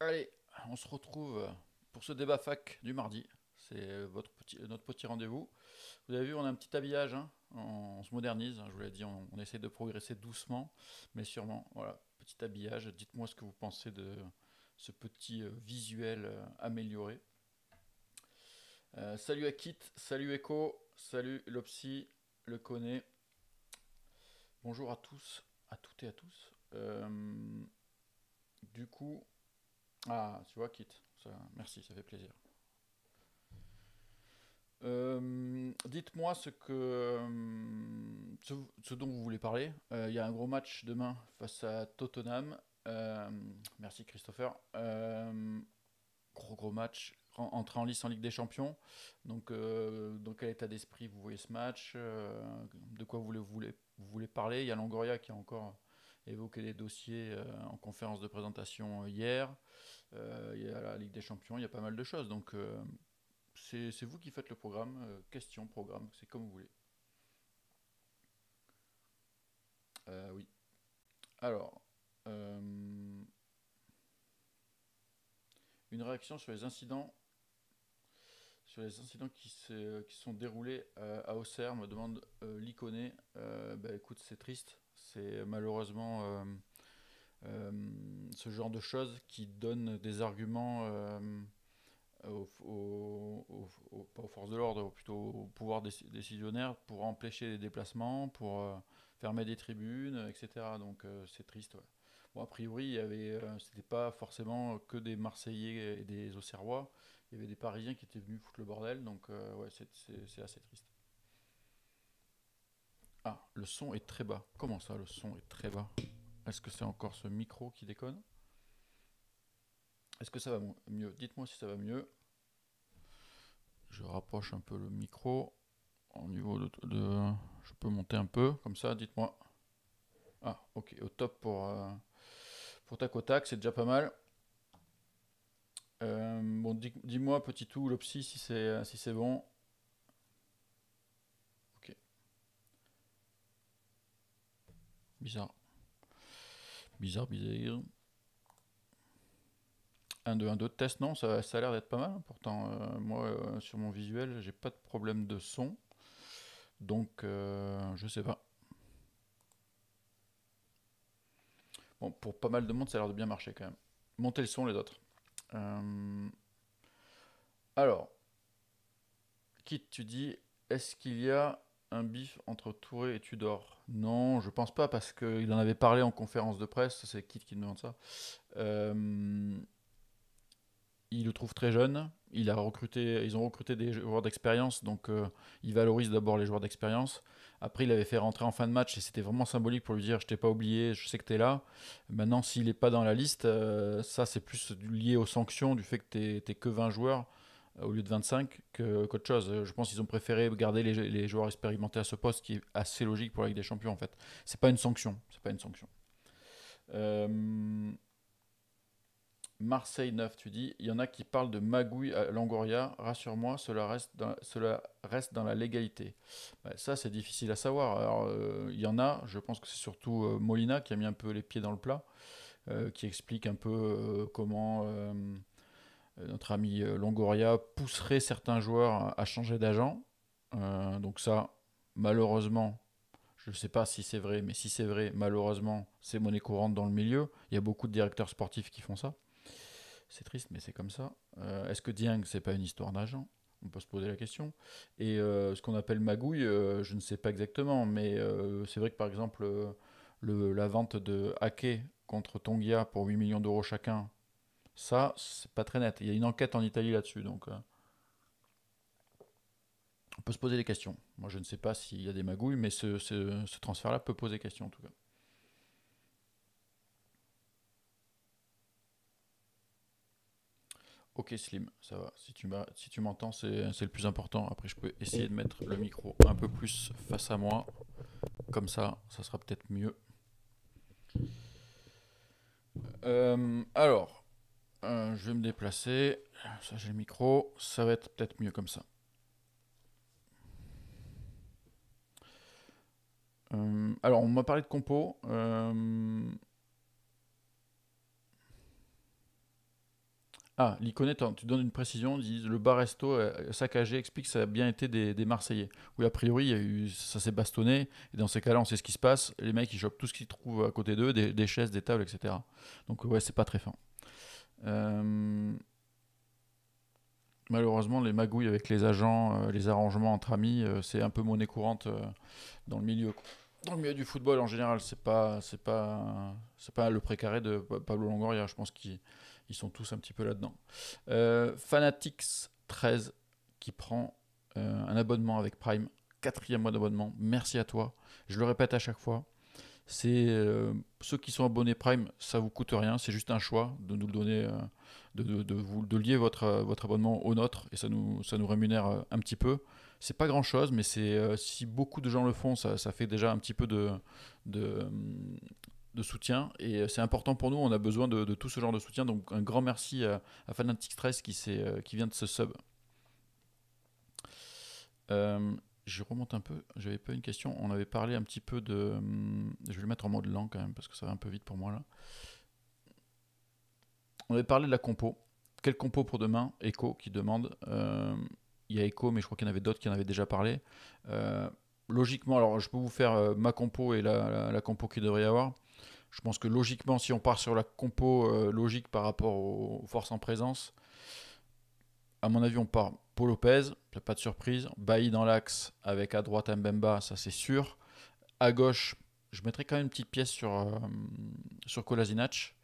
Allez, on se retrouve euh, pour ce débat fac du mardi. C'est euh, votre petit, euh, notre petit rendez-vous. Vous avez vu, on a un petit habillage. Hein. on, se modernise. Hein, je vous l'ai dit, on, essaie de progresser doucement, mais sûrement. Voilà, petit habillage. Dites-moi ce que vous pensez de ce petit visuel amélioré. Euh, salut Kit, salut Echo, salut Lopsy, le connaît. Bonjour à tous, à toutes et à tous. du coup, ah, tu vois, quitte. merci, ça fait plaisir. Euh, dites-moi ce que hum, ce, dont vous voulez parler. Euh, il y a un gros match demain face à Tottenham. Euh, merci Christopher. gros gros match. Entrée en lice en Ligue des Champions. Donc dans quel état d'esprit vous voyez ce match De quoi vous voulez, voulez, parler Il y a Longoria qui est encore évoqué les dossiers euh, en conférence de présentation euh, hier. il y a la Ligue des Champions, il y a pas mal de choses. Donc euh, c'est vous qui faites le programme, question, programme, c'est comme vous voulez. oui. Alors, une réaction sur les incidents, sur les incidents qui se qui sont déroulés à Auxerre, me demande euh, ben, écoute, c'est triste. C'est malheureusement euh, euh, ce genre de choses qui donnent des arguments euh, aux, forces de l'ordre, plutôt aux pouvoirs décisionnaires, pour empêcher les déplacements, pour fermer des tribunes, etc. Donc c'est triste. a priori, il y avait, c'était pas forcément que des Marseillais et des Auxerrois. Il y avait des Parisiens qui étaient venus foutre le bordel, donc ouais, c'est assez triste. Ah, le son est très bas. Comment ça, le son est très bas Est-ce que c'est encore ce micro qui déconne Est-ce que ça va mieux Dites-moi si ça va mieux. Je rapproche un peu le micro. Au niveau de, je peux monter un peu, comme ça, dites-moi. Ah, ok, au top pour, euh, pour tac au tac, c'est déjà pas mal. Euh, bon, dis-moi, petit tout, l'opsi, si c'est si bon. Bizarre. Bizarre, bizarre. 1, 2, 1, 2, test, non, ça, a l'air d'être pas mal. Hein. Pourtant, euh, moi, euh, sur mon visuel, j'ai pas de problème de son. Donc, euh, je sais pas. Bon, pour pas mal de monde, ça a l'air de bien marcher quand même. Montez le son, les autres. Alors, Kit, tu dis, est-ce qu'il y a un bif entre Touré et Tudor Non, je pense pas parce qu'il en avait parlé en conférence de presse. C'est Kit qui me demande ça. Euh, il le trouve très jeune. Il a recruté, ils ont recruté des joueurs d'expérience, donc euh, il valorise d'abord les joueurs d'expérience. Après, il avait fait rentrer en fin de match et c'était vraiment symbolique pour lui dire Je t'ai pas oublié, je sais que tu es là. Maintenant, s'il n'est pas dans la liste, euh, ça c'est plus lié aux sanctions, du fait que tu que 20 joueurs. Euh, au lieu de 25 qu'autre chose. Euh, je pense qu'ils ont préféré garder les, joueurs expérimentés à ce poste, qui est assez logique pour la Ligue des Champions en fait. C'est pas une sanction, c'est pas une sanction. Euh, Marseille 9, tu dis, il y en a qui parlent de magouille à Langoria, rassure-moi, cela reste, dans, cela reste dans la légalité. ça, c'est difficile à savoir. Alors, il y en a, je pense que c'est surtout Molina qui a mis un peu les pieds dans le plat, qui explique un peu comment euh, notre ami euh, Longoria pousserait certains joueurs à changer d'agent. Euh, donc ça, malheureusement, je ne sais pas si c'est vrai, mais si c'est vrai, malheureusement, c'est monnaie courante dans le milieu. Il y a beaucoup de directeurs sportifs qui font ça. C'est triste, mais c'est comme ça. Est-ce que Dieng, c'est pas une histoire d'agent On peut se poser la question. Et ce qu'on appelle magouille, je ne sais pas exactement, mais c'est vrai que par exemple, la vente de Hake contre Tongia pour 8 millions d'euros chacun, ça, c'est pas très net. Il y a une enquête en Italie là-dessus, donc euh, on peut se poser des questions. Moi, je ne sais pas s'il y a des magouilles, mais ce, transfert-là peut poser question en tout cas. Ok Slim, ça va. Si tu m'entends, si c'est le plus important. Après, je peux essayer de mettre le micro un peu plus face à moi. Comme ça, ça sera peut-être mieux. Euh, alors, euh, je vais me déplacer. Ça, j'ai le micro. Ça va être peut-être mieux comme ça. Euh, alors, on m'a parlé de compo. Euh, ah, l'icône tu donnes une précision, disent le resto saccagé explique que ça a bien été des, Marseillais. Oui, a priori, eu, ça s'est bastonné, et dans ces cas-là, on sait ce qui se passe. Les mecs, ils chopent tout ce qu'ils trouvent à côté d'eux, des, des, chaises, des tables, etc. Donc, ouais, c'est pas très fin. Euh, malheureusement, les magouilles avec les agents, euh, les arrangements entre amis, euh, c'est un peu monnaie courante dans le milieu. Dans le milieu du football en général, c'est pas, c'est pas, c'est pas le précaré de Pablo Longoria. Je pense qu'ils sont tous un petit peu là-dedans. Fanatics 13 qui prend un abonnement avec Prime, quatrième mois d'abonnement. Merci à toi. Je le répète à chaque fois. C'est euh, ceux qui sont abonnés Prime, ça vous coûte rien, c'est juste un choix de nous le donner, euh, de, vous, de lier votre, euh, votre abonnement au nôtre et ça nous, ça nous rémunère un petit peu. C'est pas grand chose, mais c'est si beaucoup de gens le font, ça, fait déjà un petit peu de, de, mm, soutien et c'est important pour nous. On a besoin de, tout ce genre de soutien. Donc un grand merci à, Fanatic Stress qui, vient de ce sub je remonte un peu, j'avais pas une question. On avait parlé un petit peu de. Hum, je vais le mettre en mode lent quand même, parce que ça va un peu vite pour moi là. On avait parlé de la compo. Quelle compo pour demain Echo qui demande. Euh, il y a Echo, mais je crois qu'il y en avait d'autres qui en avaient déjà parlé. Euh, logiquement, alors je peux vous faire euh, ma compo et la, compo qu'il devrait y avoir. Je pense que logiquement, si on part sur la compo logique par rapport aux forces en présence, à mon avis, on part Paul Lopez, pas de surprise. Bailly dans l'axe avec à droite Mbemba, ça c'est sûr. À gauche, je mettrai quand même une petite pièce sur, euh, sur Kolasinac.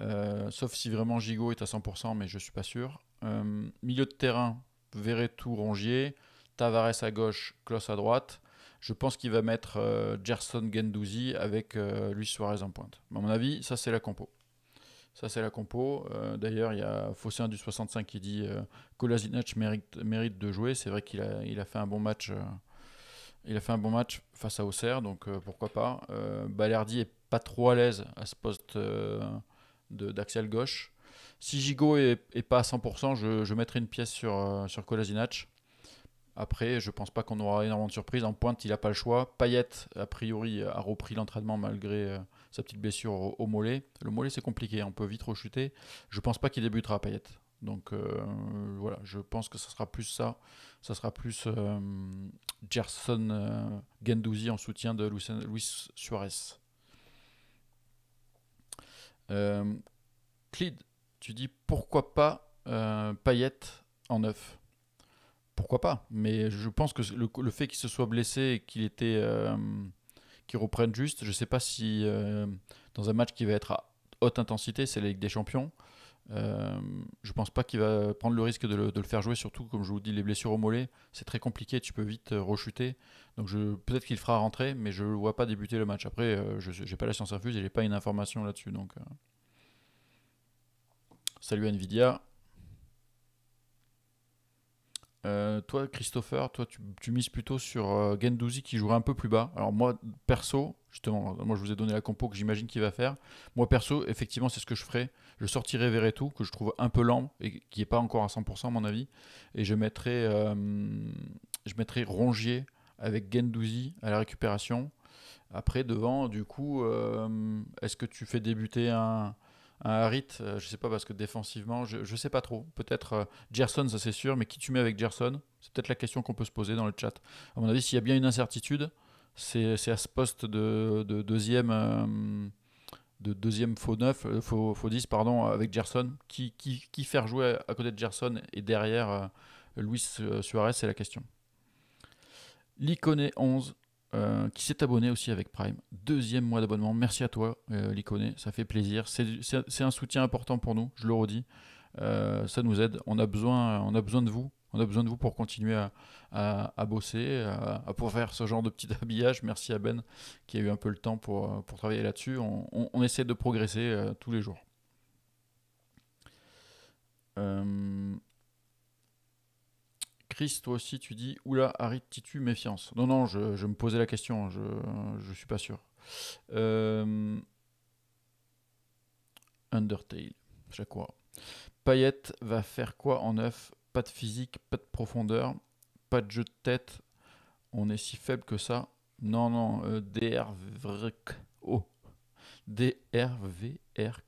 Euh, sauf si vraiment Gigot est à 100%, mais je suis pas sûr. Euh, milieu de terrain, Verretou, Rongier. Tavares à gauche, Klos à droite. Je pense qu'il va mettre Gerson Gendouzi avec Luis Suarez en pointe. À mon avis, ça c'est la compo. Ça, c'est la compo. Euh, d'ailleurs, il y a 1 du 65 qui dit euh, mérite, de jouer. C'est vrai qu'il a, fait un bon match. Euh, il a fait un bon match face à Auxerre, donc euh, pourquoi pas. Balerdi est pas trop à l'aise à ce poste d'axial gauche. Si Gigot est, pas à 100%, je, mettrai une pièce sur, sur Après, je pense pas qu'on aura énormément de surprises. En pointe, il n'a pas le choix. Payette, a priori, a repris l'entraînement malgré sa petite blessure au, mollet. Le mollet, c'est compliqué, on peut vite rechuter. Je pense pas qu'il débutera à Donc euh, voilà, je pense que ce sera plus ça. Ça sera plus euh, Gerson euh, Gendouzi en soutien de Luis Suarez. Clyde, tu dis pourquoi pas Payette en neuf Pourquoi pas Mais je pense que le fait qu'il se soit blessé et qu'il était qui reprennent juste. Je ne sais pas si euh, dans un match qui va être à haute intensité, c'est la Ligue des Champions. je euh, je pense pas qu'il va prendre le risque de le, faire jouer, surtout comme je vous dis, les blessures au mollet, c'est très compliqué, tu peux vite euh, rechuter. Donc peut-être qu'il fera rentrer, mais je le vois pas débuter le match. Après, je n'ai pas la science infuse et n'ai pas une information là-dessus. Donc, Salut à Nvidia, euh, toi, Christopher, toi, tu, mises plutôt sur euh, Gendouzi qui jouerait un peu plus bas. Alors moi, perso, justement, moi je vous ai donné la compo que j'imagine qu'il va faire. Moi, perso, effectivement, c'est ce que je ferais. Je sortirais tout, que je trouve un peu lent et qui n'est pas encore à 100% à mon avis. Et je mettrais, euh, je mettrais Rongier avec Gendouzi à la récupération. Après, devant, du coup, est-ce que tu fais débuter un un Harit, euh, je sais pas parce que défensivement, je, ne sais pas trop. Peut-être euh, Gerson, ça c'est sûr, mais qui tu mets avec Gerson C'est peut-être la question qu'on peut se poser dans le chat. À mon avis, s'il y a bien une incertitude, c'est à ce poste de, de deuxième. Euh, de deuxième faux 9, faux, faux 10, pardon, avec Gerson. Qui, qui, qui, faire jouer à côté de Gerson et derrière Luis Suarez, c'est la question. L'Iconé 11, euh, qui s'est abonné aussi avec Prime. Deuxième mois d'abonnement. Merci à toi, euh, Ça fait plaisir. C'est un soutien important pour nous, je le redis. Euh, ça nous aide. On a, besoin, on a besoin de vous. On a besoin de vous pour continuer à, bosser, à, faire ce genre de petit habillage. Merci à Ben qui a eu un peu le temps pour, euh, travailler là-dessus. On, on, essaie de progresser tous les jours. Chris, toi aussi, tu dis Oula, t'y Titu, méfiance. Non, non, je, me posais la question, je suis pas sûr. Euh, Undertale, chaque quoi. Payette va faire quoi en neuf Pas de physique, pas de profondeur, pas de jeu de tête. On est si faible que ça. Non, non, euh, Oh. DRVRK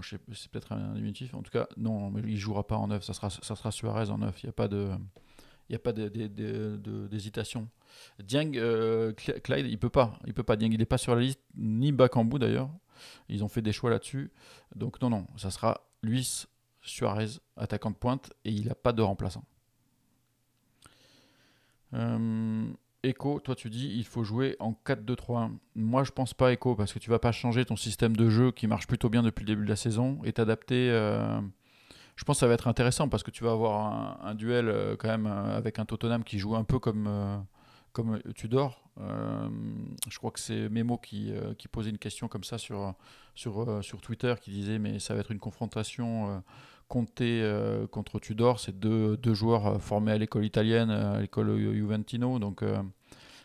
c'est peut-être un diminutif. En tout cas, non, mais il jouera pas en neuf. Ça sera, ça sera Suarez en neuf. Il n'y a pas de. Il a pas d'hésitation. Dieng, euh, Clyde, il peut pas. Il peut pas. il n'est pas sur la liste, ni en bout d'ailleurs. Ils ont fait des choix là-dessus. Donc non, non, ça sera Luis Suarez, attaquant de pointe, et il n'a pas de remplaçant. Euh, Echo, toi tu dis il faut jouer en 4-2-3-1. Moi je pense pas Echo parce que tu vas pas changer ton système de jeu qui marche plutôt bien depuis le début de la saison et t'adapter. Euh, je pense que ça va être intéressant parce que tu vas avoir un, duel euh, quand même euh, avec un Tottenham qui joue un peu comme, comme Tudor. je crois que c'est Memo qui, qui, posait une question comme ça sur, sur, sur Twitter qui disait mais ça va être une confrontation Conte euh, contre Tudor, c'est deux, joueurs euh, formés à l'école italienne, euh, à l'école Juventino. Donc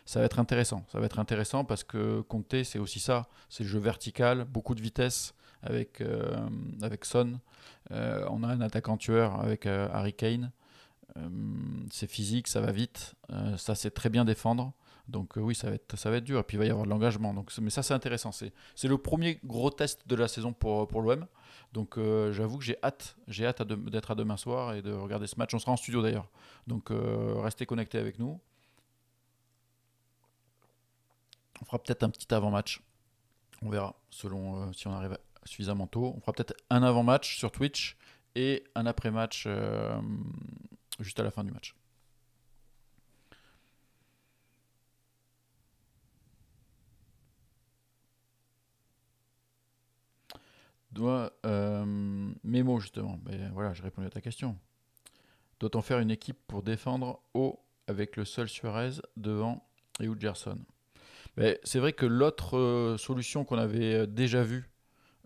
ça va être intéressant. Ça va être intéressant parce que Conte, c'est aussi ça. C'est le jeu vertical, beaucoup de vitesse avec, avec Son. on a un attaquant tueur avec Harry Kane. c'est physique, ça va vite. ça sait très bien défendre. Donc oui, ça va, être, ça va être dur. Et puis il va y avoir de l'engagement. Donc, mais ça, c'est intéressant. C'est, le premier gros test de la saison pour, pour l'OM. Donc euh, j'avoue que j'ai hâte, j'ai hâte d'être à demain soir et de regarder ce match. On sera en studio d'ailleurs, donc euh, restez connectés avec nous. On fera peut-être un petit avant-match, on verra selon euh, si on arrive suffisamment tôt. On fera peut-être un avant-match sur Twitch et un après-match juste à la fin du match. Euh, mes euh, justement, mais voilà, j'ai répondu à ta question. Doit-on faire une équipe pour défendre haut avec le seul Suarez devant et Gerson C'est vrai que l'autre euh, solution qu'on avait déjà vue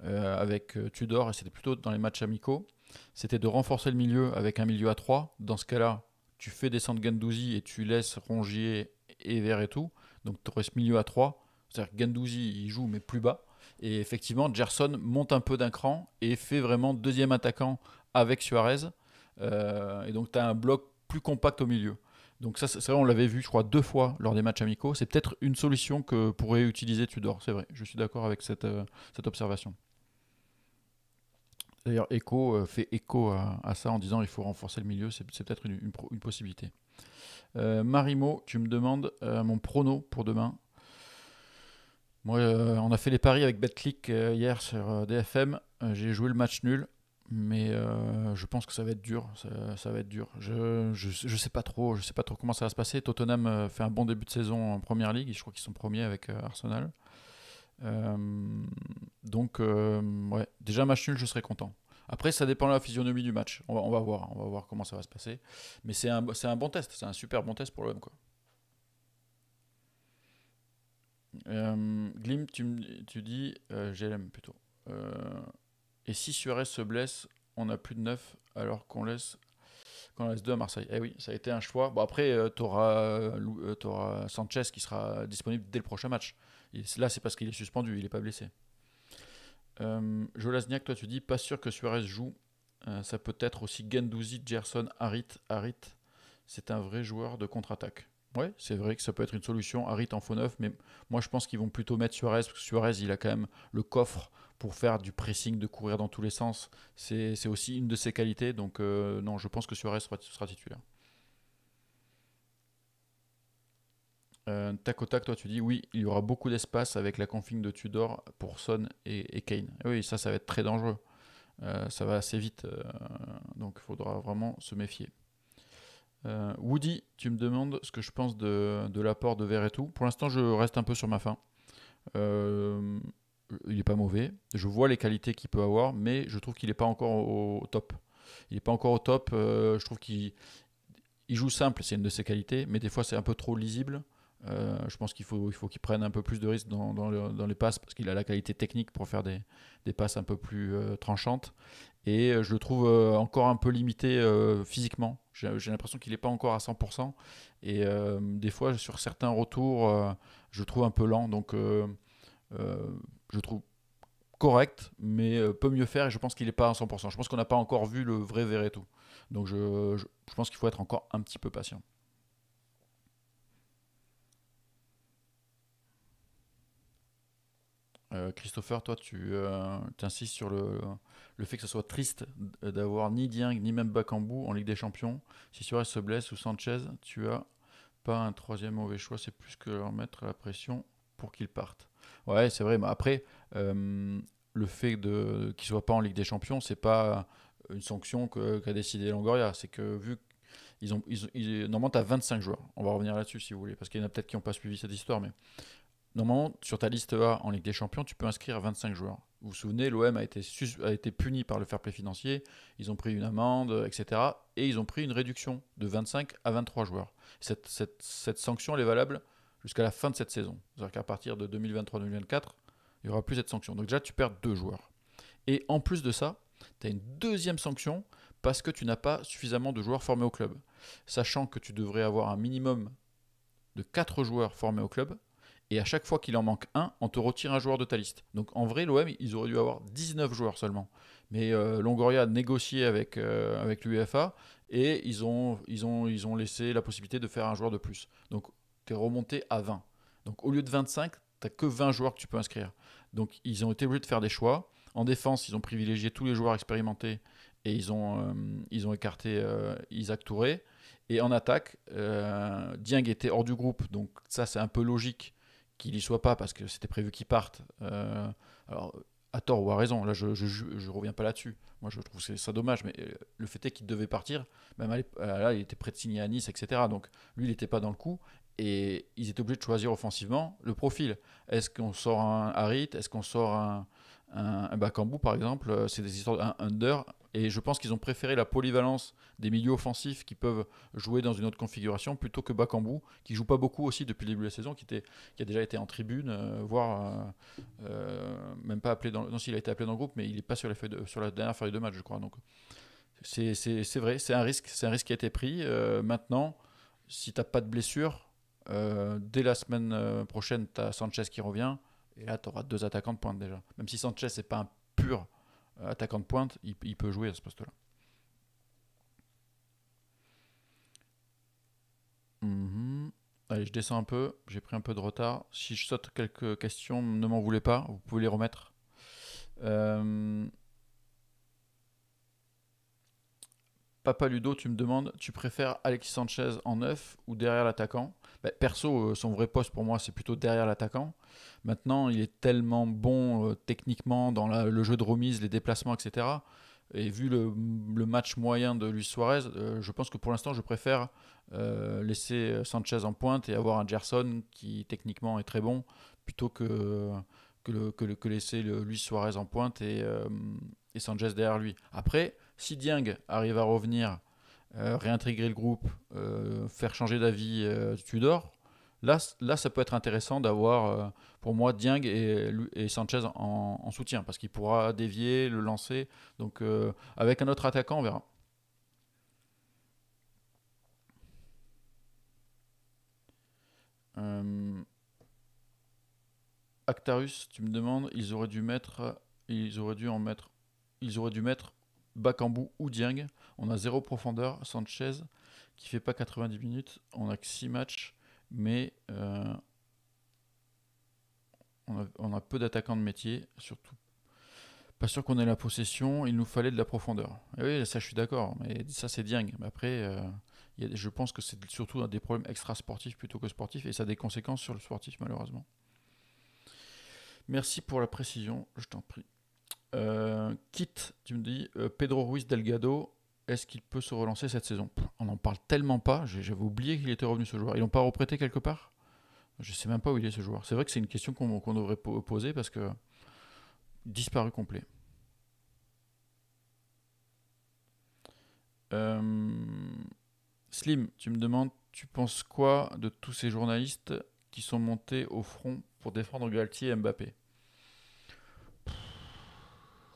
euh, avec Tudor, et c'était plutôt dans les matchs amicaux, c'était de renforcer le milieu avec un milieu à 3. Dans ce cas-là, tu fais descendre Gandouzi et tu laisses Rongier et Vert et tout. Donc tu restes milieu à 3. C'est-à-dire que Gandouzi, il joue mais plus bas. Et effectivement, Gerson monte un peu d'un cran et fait vraiment deuxième attaquant avec Suarez. Euh, et donc, tu as un bloc plus compact au milieu. Donc, ça, c'est vrai, on l'avait vu, je crois, deux fois lors des matchs amicaux. C'est peut-être une solution que pourrait utiliser Tudor, c'est vrai. Je suis d'accord avec cette, euh, observation. D'ailleurs, Echo euh, fait écho à, ça en disant il faut renforcer le milieu, c'est peut-être une, possibilité. Marimo, tu me demandes mon prono pour demain. Moi, euh, on a fait les paris avec BetClick euh, hier sur euh, DFM. J'ai joué le match nul, mais je pense que ça va être dur. Ça, va être dur. Je, ne sais pas trop. Je sais pas trop comment ça va se passer. Tottenham fait un bon début de saison en première ligue. Je crois qu'ils sont premiers avec Arsenal. donc, ouais. Déjà match nul, je serais content. Après, ça dépend de la physionomie du match. On va, voir. On va voir comment ça va se passer. Mais c'est un, un bon test. C'est un super bon test pour l'OM, quoi. Euh, Glim, tu, tu dis euh, GLM plutôt. Euh, et si Suarez se blesse, on a plus de 9 alors qu'on laisse qu'on laisse 2 à Marseille. Eh oui, ça a été un choix. Bon après, euh, tu auras, Sanchez qui sera disponible dès le prochain match. là, c'est parce qu'il est suspendu, il n'est pas blessé. Euh, Jolasniak, toi tu dis pas sûr que Suarez joue. ça peut être aussi Gendouzi, Gerson, Harit. Harit, c'est un vrai joueur de contre-attaque. Oui, c'est vrai que ça peut être une solution. Harit en faux neuf, mais moi je pense qu'ils vont plutôt mettre Suarez, parce que Suarez, il a quand même le coffre pour faire du pressing, de courir dans tous les sens. C'est aussi une de ses qualités. Donc euh, non, je pense que Suarez sera, titulaire. Euh, tac toi tu dis oui, il y aura beaucoup d'espace avec la config de Tudor pour Son et, Kane. Eh oui, ça, ça va être très dangereux. Euh, ça va assez vite, euh, donc il faudra vraiment se méfier. Euh, Woody, tu me demandes ce que je pense de, de l'apport de tout. Pour l'instant, je reste un peu sur ma faim euh, il n'est pas mauvais. Je vois les qualités qu'il peut avoir, mais je trouve qu'il n'est pas encore au, top. Il n'est pas encore au top. je trouve qu'il joue simple, c'est une de ses qualités, mais des fois c'est un peu trop lisible. Euh, je pense qu'il faut, faut qu'il prenne un peu plus de risques dans, les passes parce qu'il a la qualité technique pour faire des, passes un peu plus tranchantes. Et je le trouve encore un peu limité physiquement. J'ai l'impression qu'il n'est pas encore à 100%. Et euh, des fois, sur certains retours, euh, je trouve un peu lent. Donc, euh, je trouve correct, mais peut mieux faire. Et je pense qu'il n'est pas à 100%. Je pense qu'on n'a pas encore vu le vrai tout. Donc, je, Donc, je pense qu'il faut être encore un petit peu patient. Christopher, toi, tu insistes sur le, le fait que ce soit triste d'avoir ni Dieng ni même Bakambu en Ligue des Champions, si Suarez se blesse ou Sanchez, tu as pas un troisième mauvais choix, c'est plus que leur mettre la pression pour qu'ils partent. Ouais, c'est vrai, mais après, euh, le fait qu'ils ne soient pas en Ligue des Champions, c'est pas une sanction qu'a décidé Longoria, c'est que vu qu'ils ont, ils, normalement, tu as 25 joueurs, on va revenir là-dessus si vous voulez, parce qu'il y en a peut-être qui n'ont pas suivi cette histoire, mais normalement, sur ta liste A en Ligue des Champions, tu peux inscrire 25 joueurs. Vous vous souvenez, l'OM a été, a été puni par le fair play financier, ils ont pris une amende, etc. Et ils ont pris une réduction de 25 à 23 joueurs. Cette, sanction, est valable jusqu'à la fin de cette saison. C'est-à-dire qu'à partir de 2023-2024, il n'y aura plus cette sanction. Donc déjà, tu perds deux joueurs. Et en plus de ça, tu as une deuxième sanction parce que tu n'as pas suffisamment de joueurs formés au club. Sachant que tu devrais avoir un minimum de 4 joueurs formés au club, et à chaque fois qu'il en manque un, on te retire un joueur de ta liste. Donc en vrai, l'OM, ils auraient dû avoir 19 joueurs seulement. Mais euh, Longoria a négocié avec, euh, avec l'UEFA et ils ont, ils, ont, ils ont laissé la possibilité de faire un joueur de plus. Donc tu es remonté à 20. Donc au lieu de 25, tu n'as que 20 joueurs que tu peux inscrire. Donc ils ont été obligés de faire des choix. En défense, ils ont privilégié tous les joueurs expérimentés et ils ont, euh, ils ont écarté Isaac Touré. Et en attaque, Dieng était hors du groupe, donc ça c'est un peu logique qu'il y soit pas parce que c'était prévu qu'il parte. Euh, alors, à tort ou à raison, là je, je, reviens pas là-dessus. Moi je trouve ça dommage, mais euh, le fait est qu'il devait partir, même euh, là il était prêt de signer à Nice, etc. Donc lui il n'était pas dans le coup et ils étaient obligés de choisir offensivement le profil. Est-ce qu'on sort un Harit Est-ce qu'on sort un, un, un Bakambu par exemple C'est des histoires, un under, et je pense qu'ils ont préféré la polyvalence des milieux offensifs qui peuvent jouer dans une autre configuration plutôt que Bakambu, qui joue pas beaucoup aussi depuis le début de la saison, qui, était, qui a déjà été en tribune, euh, voire euh, euh, même pas appelé dans. Non, s'il a été appelé dans le groupe, mais il n'est pas sur, les sur la dernière feuille de match, je crois. Donc c'est vrai, c'est un risque, c'est un risque qui a été pris. maintenant, si tu n'as pas de blessure, dès la semaine prochaine, tu as Sanchez qui revient, et là, tu auras deux attaquants de pointe déjà. Même si Sanchez n'est pas un pur euh, attaquant de pointe, il, peut jouer à ce poste-là. Mhm. Allez, je descends un peu, j'ai pris un peu de retard. Si je saute quelques questions, ne m'en voulez pas, vous pouvez les remettre. Euh, Papa Ludo, tu me demandes, tu préfères Alexis Sanchez en neuf ou derrière l'attaquant ben, Perso, euh, son vrai poste pour moi, c'est plutôt derrière l'attaquant. Maintenant, il est tellement bon euh, techniquement dans le jeu de remise, les déplacements, etc. Et vu le, match moyen de Luis Suarez, euh, je pense que pour l'instant, je préfère euh, laisser Sanchez en pointe et avoir un Gerson qui techniquement est très bon, plutôt que, que, laisser Luis Suarez en pointe et, et, Sanchez derrière lui. Après, si Dieng arrive à revenir, réintégrer le groupe, faire changer d'avis Tudor, Là, ça peut être intéressant d'avoir, euh, pour moi, Dieng et, Sanchez en, soutien, parce qu'il pourra dévier, le lancer. Donc, euh, avec un autre attaquant, on verra. Euh, Actarus, tu me demandes, ils auraient dû mettre, ils auraient dû en mettre, ils auraient dû mettre Bakambu ou Dieng. On a zéro profondeur, Sanchez qui fait pas 90 minutes, on a que 6 matchs mais euh, on, a, peu d'attaquants de métier, surtout. Pas sûr qu'on ait la possession, il nous fallait de la profondeur. Eh oui, ça je suis d'accord, mais ça c'est dingue. Mais après, euh, je pense que c'est surtout des problèmes extra-sportifs plutôt que sportifs, et ça a des conséquences sur le sportif malheureusement. Merci pour la précision, je t'en prie. Euh, Kit, tu me dis, euh, Pedro Ruiz Delgado, est-ce qu'il peut se relancer cette saison On n'en parle tellement pas, j'avais oublié qu'il était revenu ce joueur. Ils l'ont pas reprêté quelque part Je sais même pas où il est ce joueur. C'est vrai que c'est une question qu'on devrait poser parce que disparu complet. Euh, Slim, tu me demandes, tu penses quoi de tous ces journalistes qui sont montés au front pour défendre Galtier et Mbappé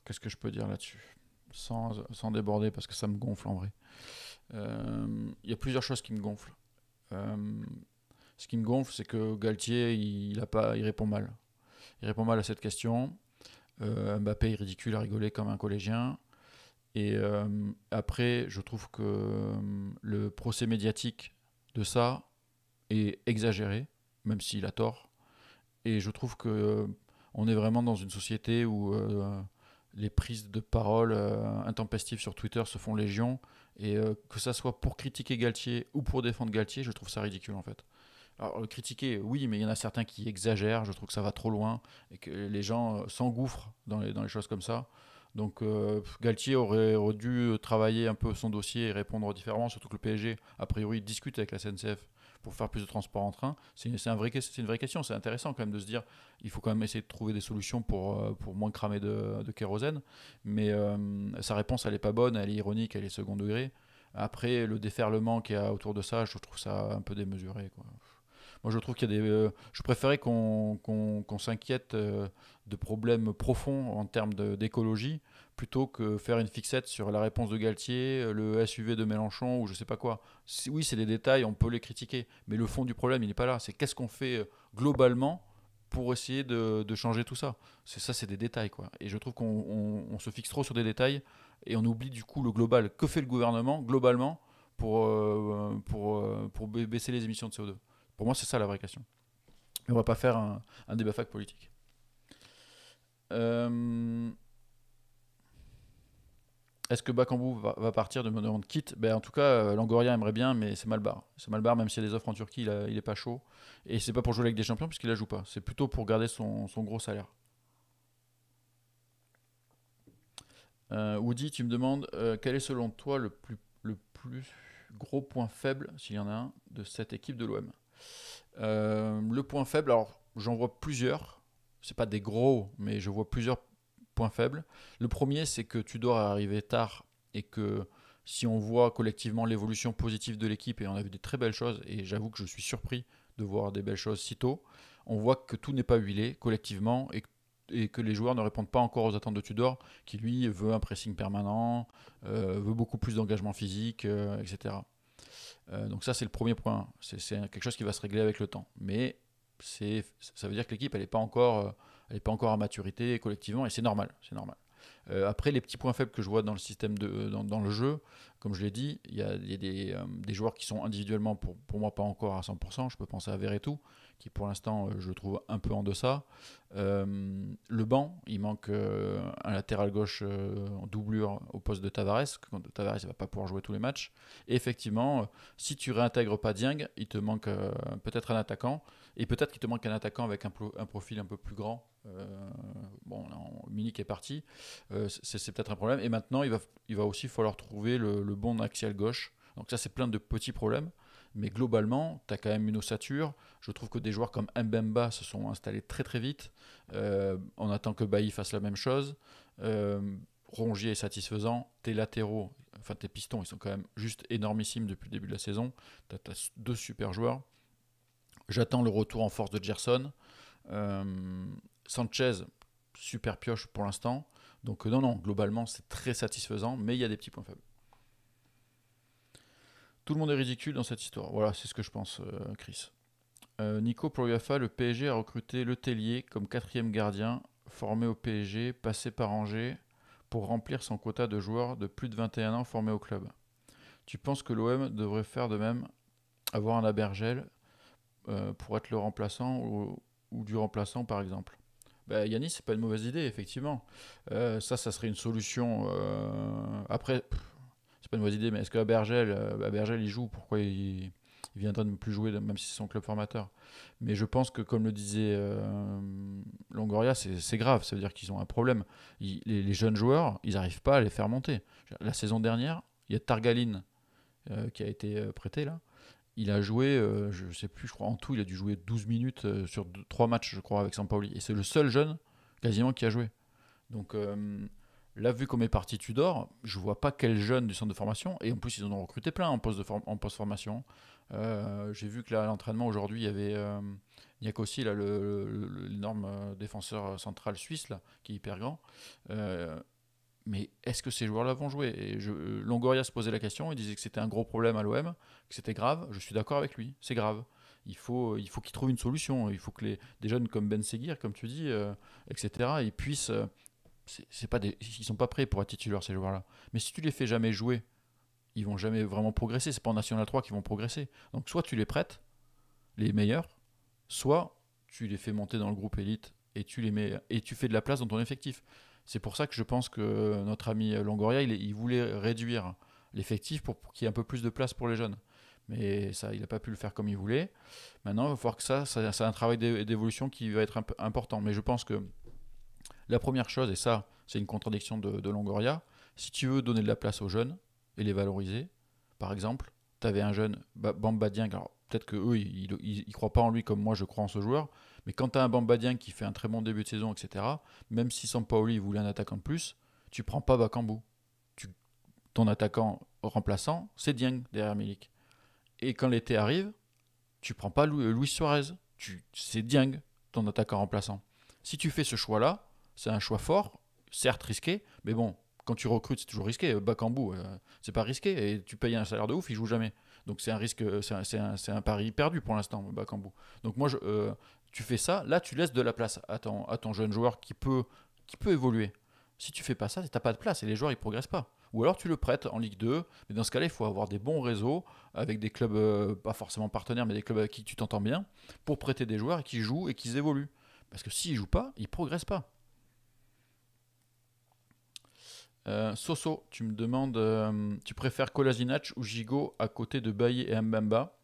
Qu'est-ce que je peux dire là-dessus sans, déborder parce que ça me gonfle en vrai. Euh, il y a plusieurs choses qui me gonflent. Euh, ce qui me gonfle, c'est que Galtier, il, a pas, il répond mal. Il répond mal à cette question. Euh, Mbappé est ridicule à rigoler comme un collégien. Et après, je trouve que le procès médiatique de ça est exagéré, même s'il a tort. Et je trouve que on est vraiment dans une société où les prises de parole euh, intempestives sur Twitter se font légion. Et euh, que ça soit pour critiquer Galtier ou pour défendre Galtier, je trouve ça ridicule en fait. Alors, euh, critiquer, oui, mais il y en a certains qui exagèrent, je trouve que ça va trop loin, et que les gens s'engouffrent dans les, dans les choses comme ça. Donc Galtier aurait, aurait, dû travailler un peu son dossier et répondre différemment, surtout que le PSG, a priori, discute avec la SNCF pour faire plus de transport en train C'est une, vraie question. C'est intéressant quand même de se dire il faut quand même essayer de trouver des solutions pour, euh, pour moins cramer de, kérosène. Mais euh, sa réponse, elle n'est pas bonne, elle est ironique, elle est second degré. Après, le déferlement qu'il y a autour de ça, je trouve ça un peu démesuré. Moi, je trouve qu'il y a des. Euh, je préférais qu'on s'inquiète de problèmes profonds en termes d'écologie plutôt que faire une fixette sur la réponse de Galtier, euh, le SUV de Mélenchon ou je sais pas quoi. Oui, c'est des détails, on peut les critiquer, mais le fond du problème, il n'est pas là. C'est qu'est-ce qu'on fait euh, globalement pour essayer de, changer tout ça. C'est ça, c'est des détails quoi. Et je trouve qu'on se fixe trop sur des détails et on oublie du coup le global. Que fait le gouvernement globalement pour euh, pour pour baisser les émissions de CO2 Pour moi, c'est ça la vraie question. Mais on va pas faire un, un débat fac politique. Euh... Est-ce que Bakambu va, partir de me Kit ben, En tout cas, euh, Langoria aimerait bien, mais c'est mal barre. C'est mal barre, même s'il y a des offres en Turquie, il, n'est pas chaud. Et c'est pas pour jouer avec des champions, puisqu'il la joue pas. C'est plutôt pour garder son, gros salaire. Euh, Woody, tu me demandes euh, quel est selon toi le plus, le plus gros point faible, s'il y en a un, de cette équipe de l'OM Le point faible, alors j'en vois plusieurs. C'est pas des gros, mais je vois plusieurs points faibles. Le premier, c'est que Tudor est arrivé tard et que si on voit collectivement l'évolution positive de l'équipe, et on a vu des très belles choses, et j'avoue que je suis surpris de voir des belles choses si tôt, on voit que tout n'est pas huilé collectivement et que les joueurs ne répondent pas encore aux attentes de Tudor, qui lui veut un pressing permanent, euh, veut beaucoup plus d'engagement physique, euh, etc. Euh, donc ça c'est le premier point, c'est quelque chose qui va se régler avec le temps. Mais ça veut dire que l'équipe elle n'est pas encore elle n'est pas encore à maturité collectivement, et c'est normal, c'est normal. Euh, après, les petits points faibles que je vois dans le système de, euh, dans, le jeu, comme je l'ai dit, il y a, euh, des, joueurs qui sont individuellement, pour, pour, moi, pas encore à 100%. Je peux penser à tout, qui pour l'instant, je trouve un peu en deçà. le banc, il manque un latéral gauche en doublure au poste de Tavares. Quand Tavares ne va pas pouvoir jouer tous les matchs. Et effectivement, si tu réintègres pas Dieng, il te manque peut-être un attaquant. Et peut-être qu'il te manque un attaquant avec un profil un peu plus grand euh, bon, là, est parti, euh, c'est peut-être un problème. Et maintenant, il va, il va aussi falloir trouver le, bon axial gauche. Donc ça, c'est plein de petits problèmes. Mais globalement, tu as quand même une ossature. Je trouve que des joueurs comme Mbemba se sont installés très très vite. Euh, on attend que Bailly fasse la même chose. Rongier est satisfaisant. Tes latéraux, enfin tes pistons, ils sont quand même juste énormissimes depuis le début de la saison. Tu deux super joueurs. J'attends le retour en force de Gerson. Euh, Sanchez, super pioche pour l'instant. Donc euh, non, non, globalement, c'est très satisfaisant, mais il y a des petits points faibles. Tout le monde est ridicule dans cette histoire. Voilà, c'est ce que je pense, euh, Chris. Euh, Nico pour le PSG a recruté Le Tellier comme quatrième gardien, formé au PSG, passé par Angers, pour remplir son quota de joueurs de plus de 21 ans formés au club. Tu penses que l'OM devrait faire de même, avoir un Abergel pour être le remplaçant ou du remplaçant par exemple bah, Yannis, ce c'est pas une mauvaise idée, effectivement. Euh, ça, ça serait une solution. Euh, après, c'est pas une mauvaise idée, mais est-ce que Bergel, euh, bah, il joue Pourquoi il, il viendrait de ne plus jouer, même si c'est son club formateur Mais je pense que, comme le disait Longoria, c'est grave. Ça veut dire qu'ils ont un problème. les, jeunes joueurs, ils n'arrivent pas à les faire monter. La saison dernière, il y a Targaline qui a été prêté là il a joué, je euh, je sais plus, je crois en tout, il a dû jouer 12 minutes euh, sur trois 3 matchs, je crois, avec Sampaoli. Et c'est le seul jeune quasiment qui a joué. Donc euh, là, vu qu'on est parti Tudor, je vois pas quel jeune du centre de formation. Et en plus, ils en ont recruté plein en poste de post formation. J'ai vu que là, à l'entraînement aujourd'hui, il y avait Niakossi, l'énorme défenseur central suisse, là, qui est hyper grand mais est-ce que ces joueurs-là vont jouer Longoria se posait la question, il disait que c'était un gros problème à l'OM, que c'était grave. Je suis d'accord avec lui, c'est grave. Il faut, qu'ils faut trouve une solution. Il faut que des jeunes comme Ben Seguir, comme tu dis, euh, etc., ils puissent. Euh, c'est pas des, sont pas prêts pour être titulaires ces joueurs-là. Mais si tu les fais jamais jouer, ils vont jamais vraiment progresser. C'est pas en National 3 qu'ils vont progresser. Donc soit tu les prêtes, les meilleurs, soit tu les fais monter dans le groupe élite et tu les mets et tu fais de la place dans ton effectif. C'est pour ça que je pense que notre ami Longoria, il, voulait réduire l'effectif pour, qu'il y ait un peu plus de place pour les jeunes. Mais ça, il n'a pas pu le faire comme il voulait. Maintenant, il va falloir que ça, c'est un travail d'évolution qui va être important. Mais je pense que la première chose, et ça, c'est une contradiction de, Longoria, si tu veux donner de la place aux jeunes et les valoriser, par exemple, tu avais un jeune Bambadien, alors peut-être que ils ne croient pas en lui comme moi, je crois en ce joueur, mais quand tu as un Bambadien qui fait un très bon début de saison, etc., même si Sampaoli voulait un attaquant de plus, tu prends pas Bakambu. ton attaquant remplaçant, c'est Dieng derrière Milik. Et quand l'été arrive, tu prends pas Luis Suarez. Tu, c'est Dieng, ton attaquant remplaçant. Si tu fais ce choix-là, c'est un choix fort, certes risqué, mais bon, quand tu recrutes, c'est toujours risqué. Bakambu, ce euh, c'est pas risqué. Et tu payes un salaire de ouf, il joue jamais. Donc c'est un risque, euh, c'est un, pari perdu pour l'instant, Bakambu. Donc moi, je, euh, tu fais ça, là tu laisses de la place à ton, jeune joueur qui peut, qui peut évoluer. Si tu fais pas ça, tu n'as pas de place et les joueurs ils progressent pas. Ou alors tu le prêtes en Ligue 2, mais dans ce cas-là, il faut avoir des bons réseaux avec des clubs, euh, pas forcément partenaires, mais des clubs avec qui tu t'entends bien, pour prêter des joueurs qui jouent et qui évoluent. Parce que s'ils jouent pas, ils progressent pas. Euh, Soso, tu me demandes, euh, tu préfères Kolasinac ou Gigot à côté de Bailly et Mbamba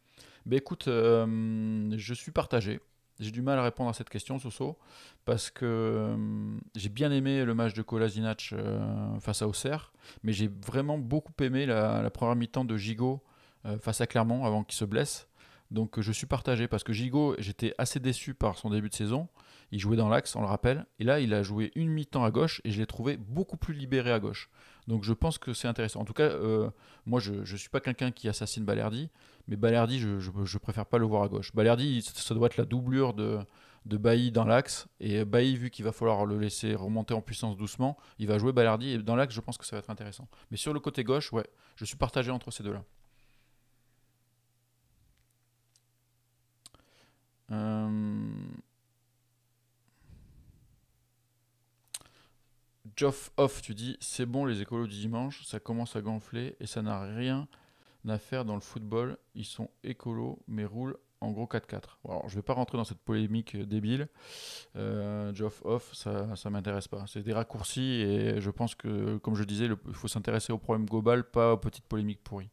Ben écoute, je suis partagé. J'ai du mal à répondre à cette question, Soso, parce que hum, j'ai bien aimé le match de Kolasinac euh, face à Auxerre, mais j'ai vraiment beaucoup aimé la, première mi-temps de Gigot euh, face à Clermont avant qu'il se blesse. Donc je suis partagé parce que Gigot, j'étais assez déçu par son début de saison, il jouait dans l'axe, on le rappelle. Et là, il a joué une mi-temps à gauche et je l'ai trouvé beaucoup plus libéré à gauche. Donc je pense que c'est intéressant. En tout cas, euh, moi, je ne suis pas quelqu'un qui assassine Balerdi, mais Balerdi, je ne préfère pas le voir à gauche. Balerdi, ça doit être la doublure de, de Bailly dans l'axe. Et Bailly, vu qu'il va falloir le laisser remonter en puissance doucement, il va jouer Balardi. Et dans l'axe, je pense que ça va être intéressant. Mais sur le côté gauche, ouais, je suis partagé entre ces deux-là. Euh, Joff Off, tu dis c'est bon les écolos du dimanche, ça commence à gonfler et ça n'a rien à faire dans le football. Ils sont écolos mais roulent en gros 4-4. Alors je vais pas rentrer dans cette polémique débile. Joff euh, Off, ça ça m'intéresse pas. C'est des raccourcis et je pense que comme je disais, il faut s'intéresser au problème global, pas aux petites polémiques pourries.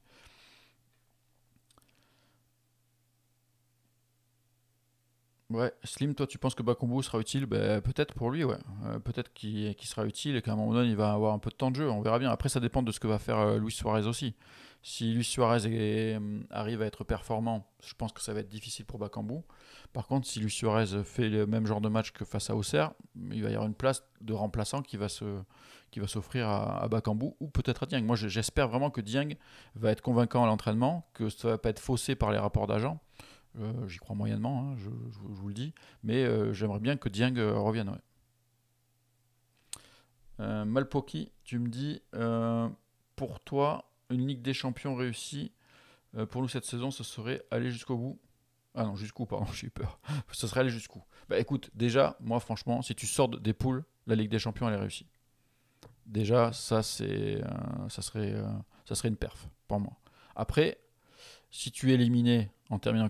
Ouais, Slim, toi, tu penses que Bakumbu sera utile ben, Peut-être pour lui, ouais. Euh, peut-être qu'il sera utile et qu'à un moment donné, il va avoir un peu de temps de jeu. On verra bien. Après, ça dépend de ce que va faire euh, Luis Suarez aussi. Si Luis Suarez mm, arrive à être performant, je pense que ça va être difficile pour Bakambu. Par contre, si Luis Suarez fait le même genre de match que face à Auxerre, mm, il va y avoir une place de remplaçant qui va se s'offrir à, à ou peut-être à Dieng. Moi, j'espère vraiment que Dieng va être convaincant à l'entraînement, que ça va pas être faussé par les rapports d'agents. Euh, j'y crois moyennement, hein, je, vous le dis, mais euh, j'aimerais bien que Dieng euh, revienne. Ouais. Malpoki, tu me dis, pour toi, une Ligue des Champions réussie pour nous cette saison, ce serait aller jusqu'au bout. Ah non, jusqu'où, pardon, j'ai eu peur. ce serait aller jusqu'où Bah écoute, déjà, moi franchement, si tu sors des poules, la Ligue des Champions, elle est réussie. Déjà, ça, c'est, ça, serait, ça serait une perf pour moi. Après, si tu es éliminé en terminant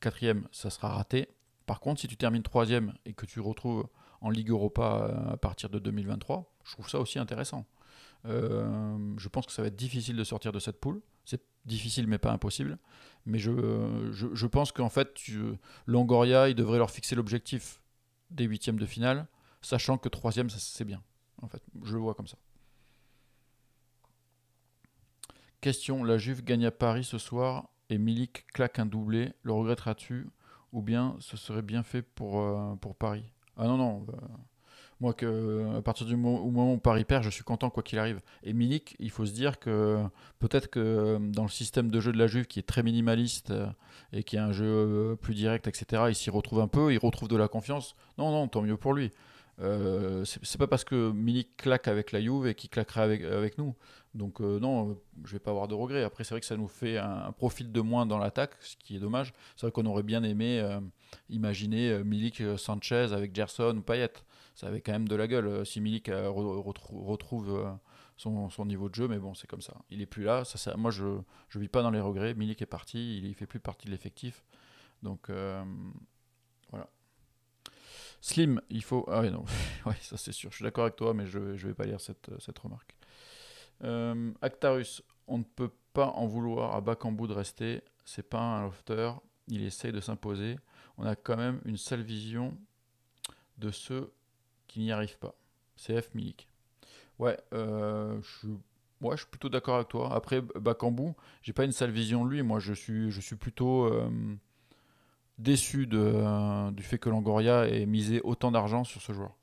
quatrième, ça sera raté. Par contre, si tu termines troisième et que tu retrouves en Ligue Europa euh, à partir de 2023, je trouve ça aussi intéressant. Euh, je pense que ça va être difficile de sortir de cette poule. C'est difficile mais pas impossible. Mais je, pense qu'en fait, Longoria, il devrait leur fixer l'objectif des huitièmes de finale, sachant que troisième, c'est bien. En fait, je le vois comme ça. Question, la Juve gagne à Paris ce soir et Milik claque un doublé, le regretteras-tu Ou bien ce serait bien fait pour, euh, pour Paris Ah non, non. Euh, moi, que, à partir du moment où Paris perd, je suis content quoi qu'il arrive. Et Milik, il faut se dire que peut-être que euh, dans le système de jeu de la Juve, qui est très minimaliste et qui est un jeu plus direct, etc., il s'y retrouve un peu, il retrouve de la confiance. Non, non, tant mieux pour lui. Euh, c'est pas parce que Milik claque avec la Juve et qu'il claquerait avec, avec nous. Donc euh, non, je vais pas avoir de regrets. Après, c'est vrai que ça nous fait un, profil de moins dans l'attaque, ce qui est dommage. C'est vrai qu'on aurait bien aimé euh, imaginer Milik Sanchez avec Gerson ou Payet. Ça avait quand même de la gueule si Milik retrouve son, niveau de jeu, mais bon, c'est comme ça. Il est plus là. Ça, moi, je ne vis pas dans les regrets. Milik est parti, il fait plus partie de l'effectif. Donc Slim, il faut. Ah non, ouais, ça c'est sûr, je suis d'accord avec toi, mais je ne vais pas lire cette, euh, remarque. Euh, Actarus, on ne peut pas en vouloir à Bakambu de rester, c'est pas un lofter, il essaye de s'imposer. On a quand même une sale vision de ceux qui n'y arrivent pas. CF Milik. Ouais, euh, je suis. je suis plutôt d'accord avec toi. Après, Bakambu, j'ai pas une sale vision de lui. Moi, je suis, je suis plutôt déçu euh, du fait que Langoria ait misé autant d'argent sur ce joueur.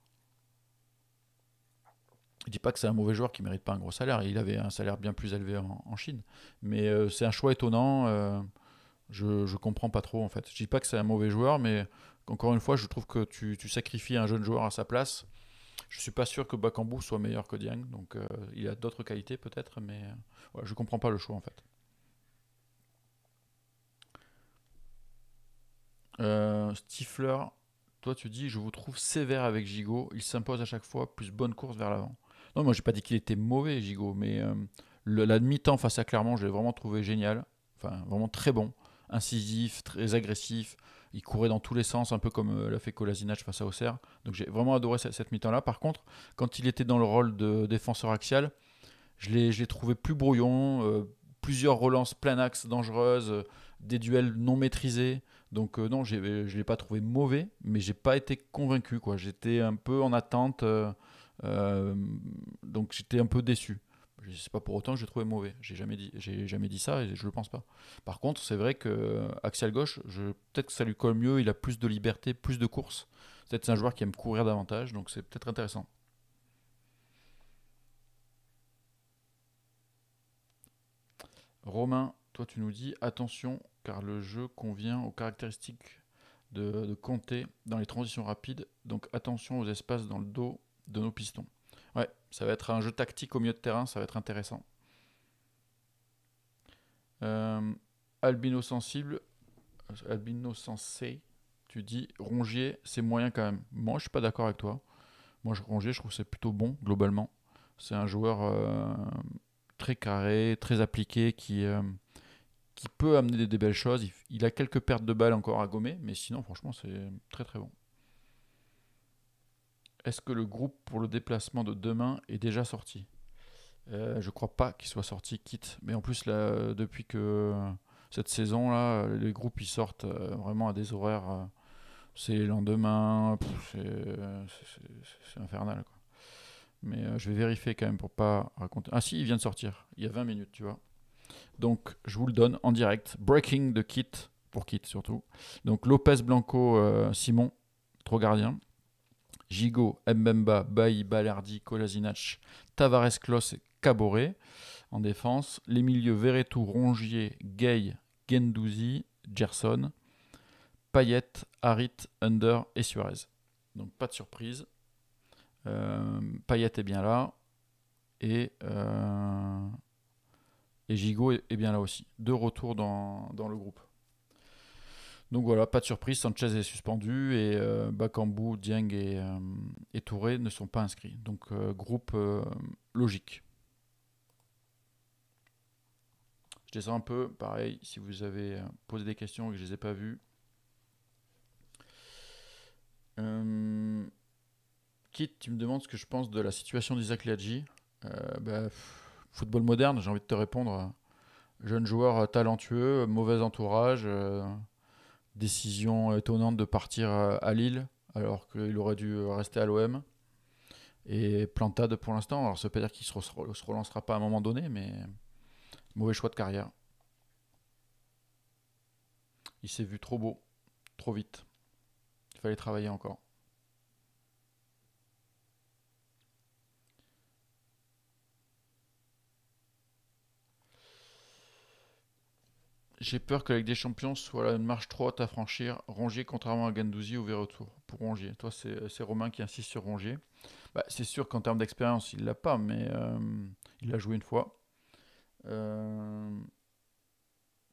Je dis pas que c'est un mauvais joueur qui mérite pas un gros salaire. Il avait un salaire bien plus élevé en, Chine. Mais euh, c'est un choix étonnant. Euh, je, ne comprends pas trop en fait. Je dis pas que c'est un mauvais joueur, mais encore une fois, je trouve que tu, sacrifies un jeune joueur à sa place. Je suis pas sûr que Bakambu soit meilleur que Diang. Donc il a d'autres qualités peut-être, mais je comprends pas le choix en fait. Euh, Stifler, toi tu dis, je vous trouve sévère avec Gigot, il s'impose à chaque fois, plus bonne course vers l'avant. Non, moi j'ai pas dit qu'il était mauvais Gigot, mais euh, la demi-temps face à Clermont, je l'ai vraiment trouvé génial, enfin vraiment très bon, incisif, très agressif, il courait dans tous les sens, un peu comme euh, l'a fait Colasinage face à Auxerre. Donc j'ai vraiment adoré cette, mi-temps-là. Par contre, quand il était dans le rôle de défenseur axial, je l'ai trouvé plus brouillon, plusieurs relances plein axe dangereuses, des duels non maîtrisés. Donc euh, non, je ne l'ai pas trouvé mauvais, mais j'ai pas été convaincu. quoi. J'étais un peu en attente, euh, euh, donc j'étais un peu déçu. Je sais pas pour autant que je l'ai trouvé mauvais. J'ai jamais dit, j'ai jamais dit ça et je le pense pas. Par contre, c'est vrai que Gauche, peut-être que ça lui colle mieux. Il a plus de liberté, plus de course. Peut-être c'est un joueur qui aime courir davantage, donc c'est peut-être intéressant. Romain toi, tu nous dis attention, car le jeu convient aux caractéristiques de, compter dans les transitions rapides, donc attention aux espaces dans le dos de nos pistons. Ouais, ça va être un jeu tactique au milieu de terrain, ça va être intéressant. Euh, albino sensible, euh, albino sensé, tu dis rongier, c'est moyen quand même. Moi, je suis pas d'accord avec toi. Moi, je rongier, je trouve c'est plutôt bon globalement. C'est un joueur euh, très carré, très appliqué, qui, qui peut amener des, belles choses. Il, a quelques pertes de balles encore à gommer, mais sinon, franchement, c'est très très bon. Est-ce que le groupe pour le déplacement de demain est déjà sorti Je euh, Je crois pas qu'il soit sorti, quitte. Mais en plus, depuis que cette saison là les groupes ils sortent euh, vraiment à des horaires euh, c'est lendemain, c'est infernal mais je vais vérifier quand même pour pas raconter ah si il vient de sortir il y a 20 minutes tu vois donc je vous le donne en direct. Breaking de Kit, pour Kit surtout. Donc Lopez Blanco euh, Simon, trop gardien. Gigot, Mbemba, Bailly, Balardi, Kolasinac, Tavares, Klos et Caboret en défense. Les milieux Verretou, Rongier, Gay, Gendouzi, Gerson, Payet, Harit, Under et Suarez. Donc pas de surprise. Payette euh, Payet est bien là. Et euh, et Gigot est, bien là aussi. De retour dans, le groupe. Donc voilà, pas de surprise, Sanchez est suspendu et euh, Bakambu, Dieng euh, et, Touré ne sont pas inscrits. Donc euh, groupe logique. Je descends un peu, pareil, si vous avez posé des questions et que je ne les ai pas vues. Kit, tu me demandes ce que je pense de la situation d'Isaac Liadji. bah, Football moderne, j'ai envie de te répondre. Jeune joueur euh, talentueux, euh, mauvais entourage, euh, décision étonnante de partir à Lille alors qu'il aurait dû rester à l'OM. Et plantade pour l'instant. Alors, ça veut pas dire qu'il se relancera pas à un moment donné, mais mauvais choix de carrière. Il s'est vu trop beau, trop vite. Il fallait travailler encore. J'ai peur que avec des Champions soit une marche trop haute à franchir. Rongier, contrairement à Gandouzi, ouvert retour pour Rongier. Toi, euh, c'est Romain qui insiste sur Rongier. Bah, c'est sûr qu'en termes d'expérience, il l'a pas, mais euh, il l'a joué une fois. Je euh,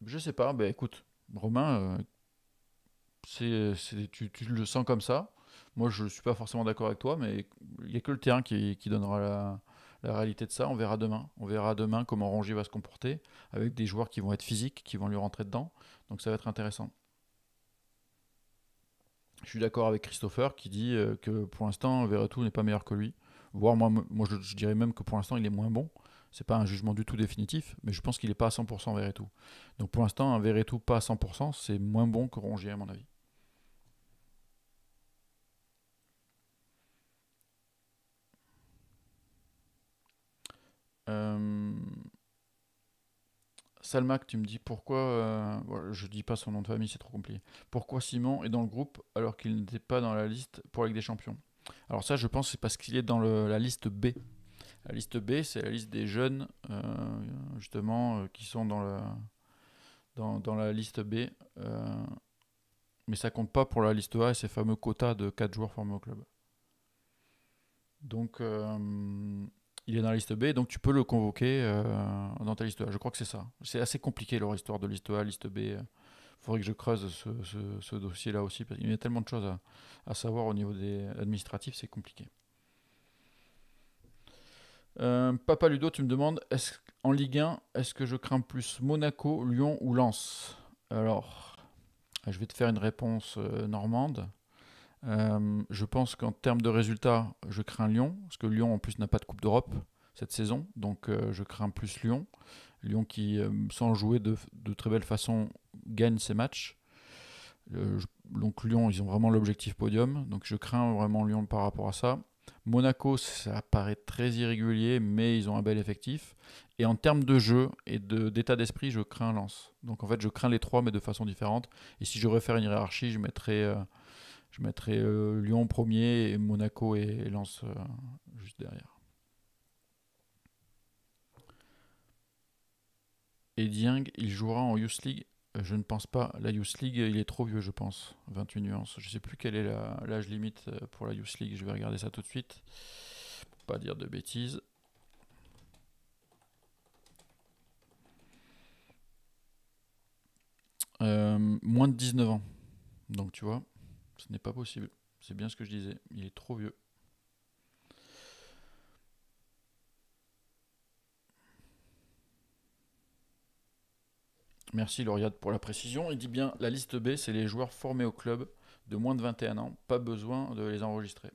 je sais pas. Bah, écoute, Romain, c'est tu, le sens comme ça. Moi, je suis pas forcément d'accord avec toi, mais il n'y a que le terrain qui donnera la, la réalité de ça, on verra demain. On verra demain comment Rongier va se comporter avec des joueurs qui vont être physiques, qui vont lui rentrer dedans. Donc ça va être intéressant. Je suis d'accord avec Christopher qui dit euh, que pour l'instant, Veretout n'est pas meilleur que lui. Voire moi, moi je, dirais même que pour l'instant, il est moins bon. Ce n'est pas un jugement du tout définitif, mais je pense qu'il n'est pas à 100% Veretout. Donc pour l'instant, un tout pas à 100%, c'est moins bon que Rongier à mon avis. Euh, Salmak, tu me dis pourquoi. Je euh, ne je dis pas son nom de famille, c'est trop compliqué. Pourquoi Simon est dans le groupe alors qu'il n'était pas dans la liste pour avec des Champions Alors, ça, je pense c'est parce qu'il est dans la liste B. La liste B, c'est la liste des jeunes, euh, justement, qui sont dans, dans, la liste B. mais ça ne compte pas pour la liste A et ces fameux quotas de 4 joueurs formés au club. Donc. Il est dans la liste B, donc tu peux le convoquer euh, dans ta liste A. Je crois que c'est ça. C'est assez compliqué leur histoire de liste A, liste B. Il faudrait que je creuse ce, dossier-là aussi, parce qu'il y a tellement de choses à, savoir au niveau des administratifs, c'est compliqué. Euh, Papa Ludo, tu me demandes est-ce, en Ligue 1, est-ce que je crains plus Monaco, Lyon ou Lens Alors, je vais te faire une réponse euh, normande. Euh, je pense qu'en termes de résultats, je crains Lyon, parce que Lyon en plus n'a pas de Coupe d'Europe cette saison, donc euh, je crains plus Lyon. Lyon qui, euh, sans jouer de, très belle façon, gagne ses matchs. donc Lyon, ils ont vraiment l'objectif podium, donc je crains vraiment Lyon par rapport à ça. Monaco, ça paraît très irrégulier, mais ils ont un bel effectif. Et en termes de jeu et d'état d'esprit, je crains Lens. Donc en fait, je crains les trois, mais de façon différente. Et si je devais une hiérarchie, je mettrais je mettrai euh, Lyon premier et Monaco et, Lens euh, juste derrière. Et Dieng, il jouera en Youth League. Euh, je ne pense pas. La Youth League, il est trop vieux, je pense. 28 nuances. Je ne sais plus quel est l'âge limite pour la Youth League. Je vais regarder ça tout de suite. pas dire de bêtises. moins de 19 ans. Donc tu vois. Ce n'est pas possible. C'est bien ce que je disais. Il est trop vieux. Merci Lauriade pour la précision. Il dit bien la liste B, c'est les joueurs formés au club de moins de 21 ans. Pas besoin de les enregistrer.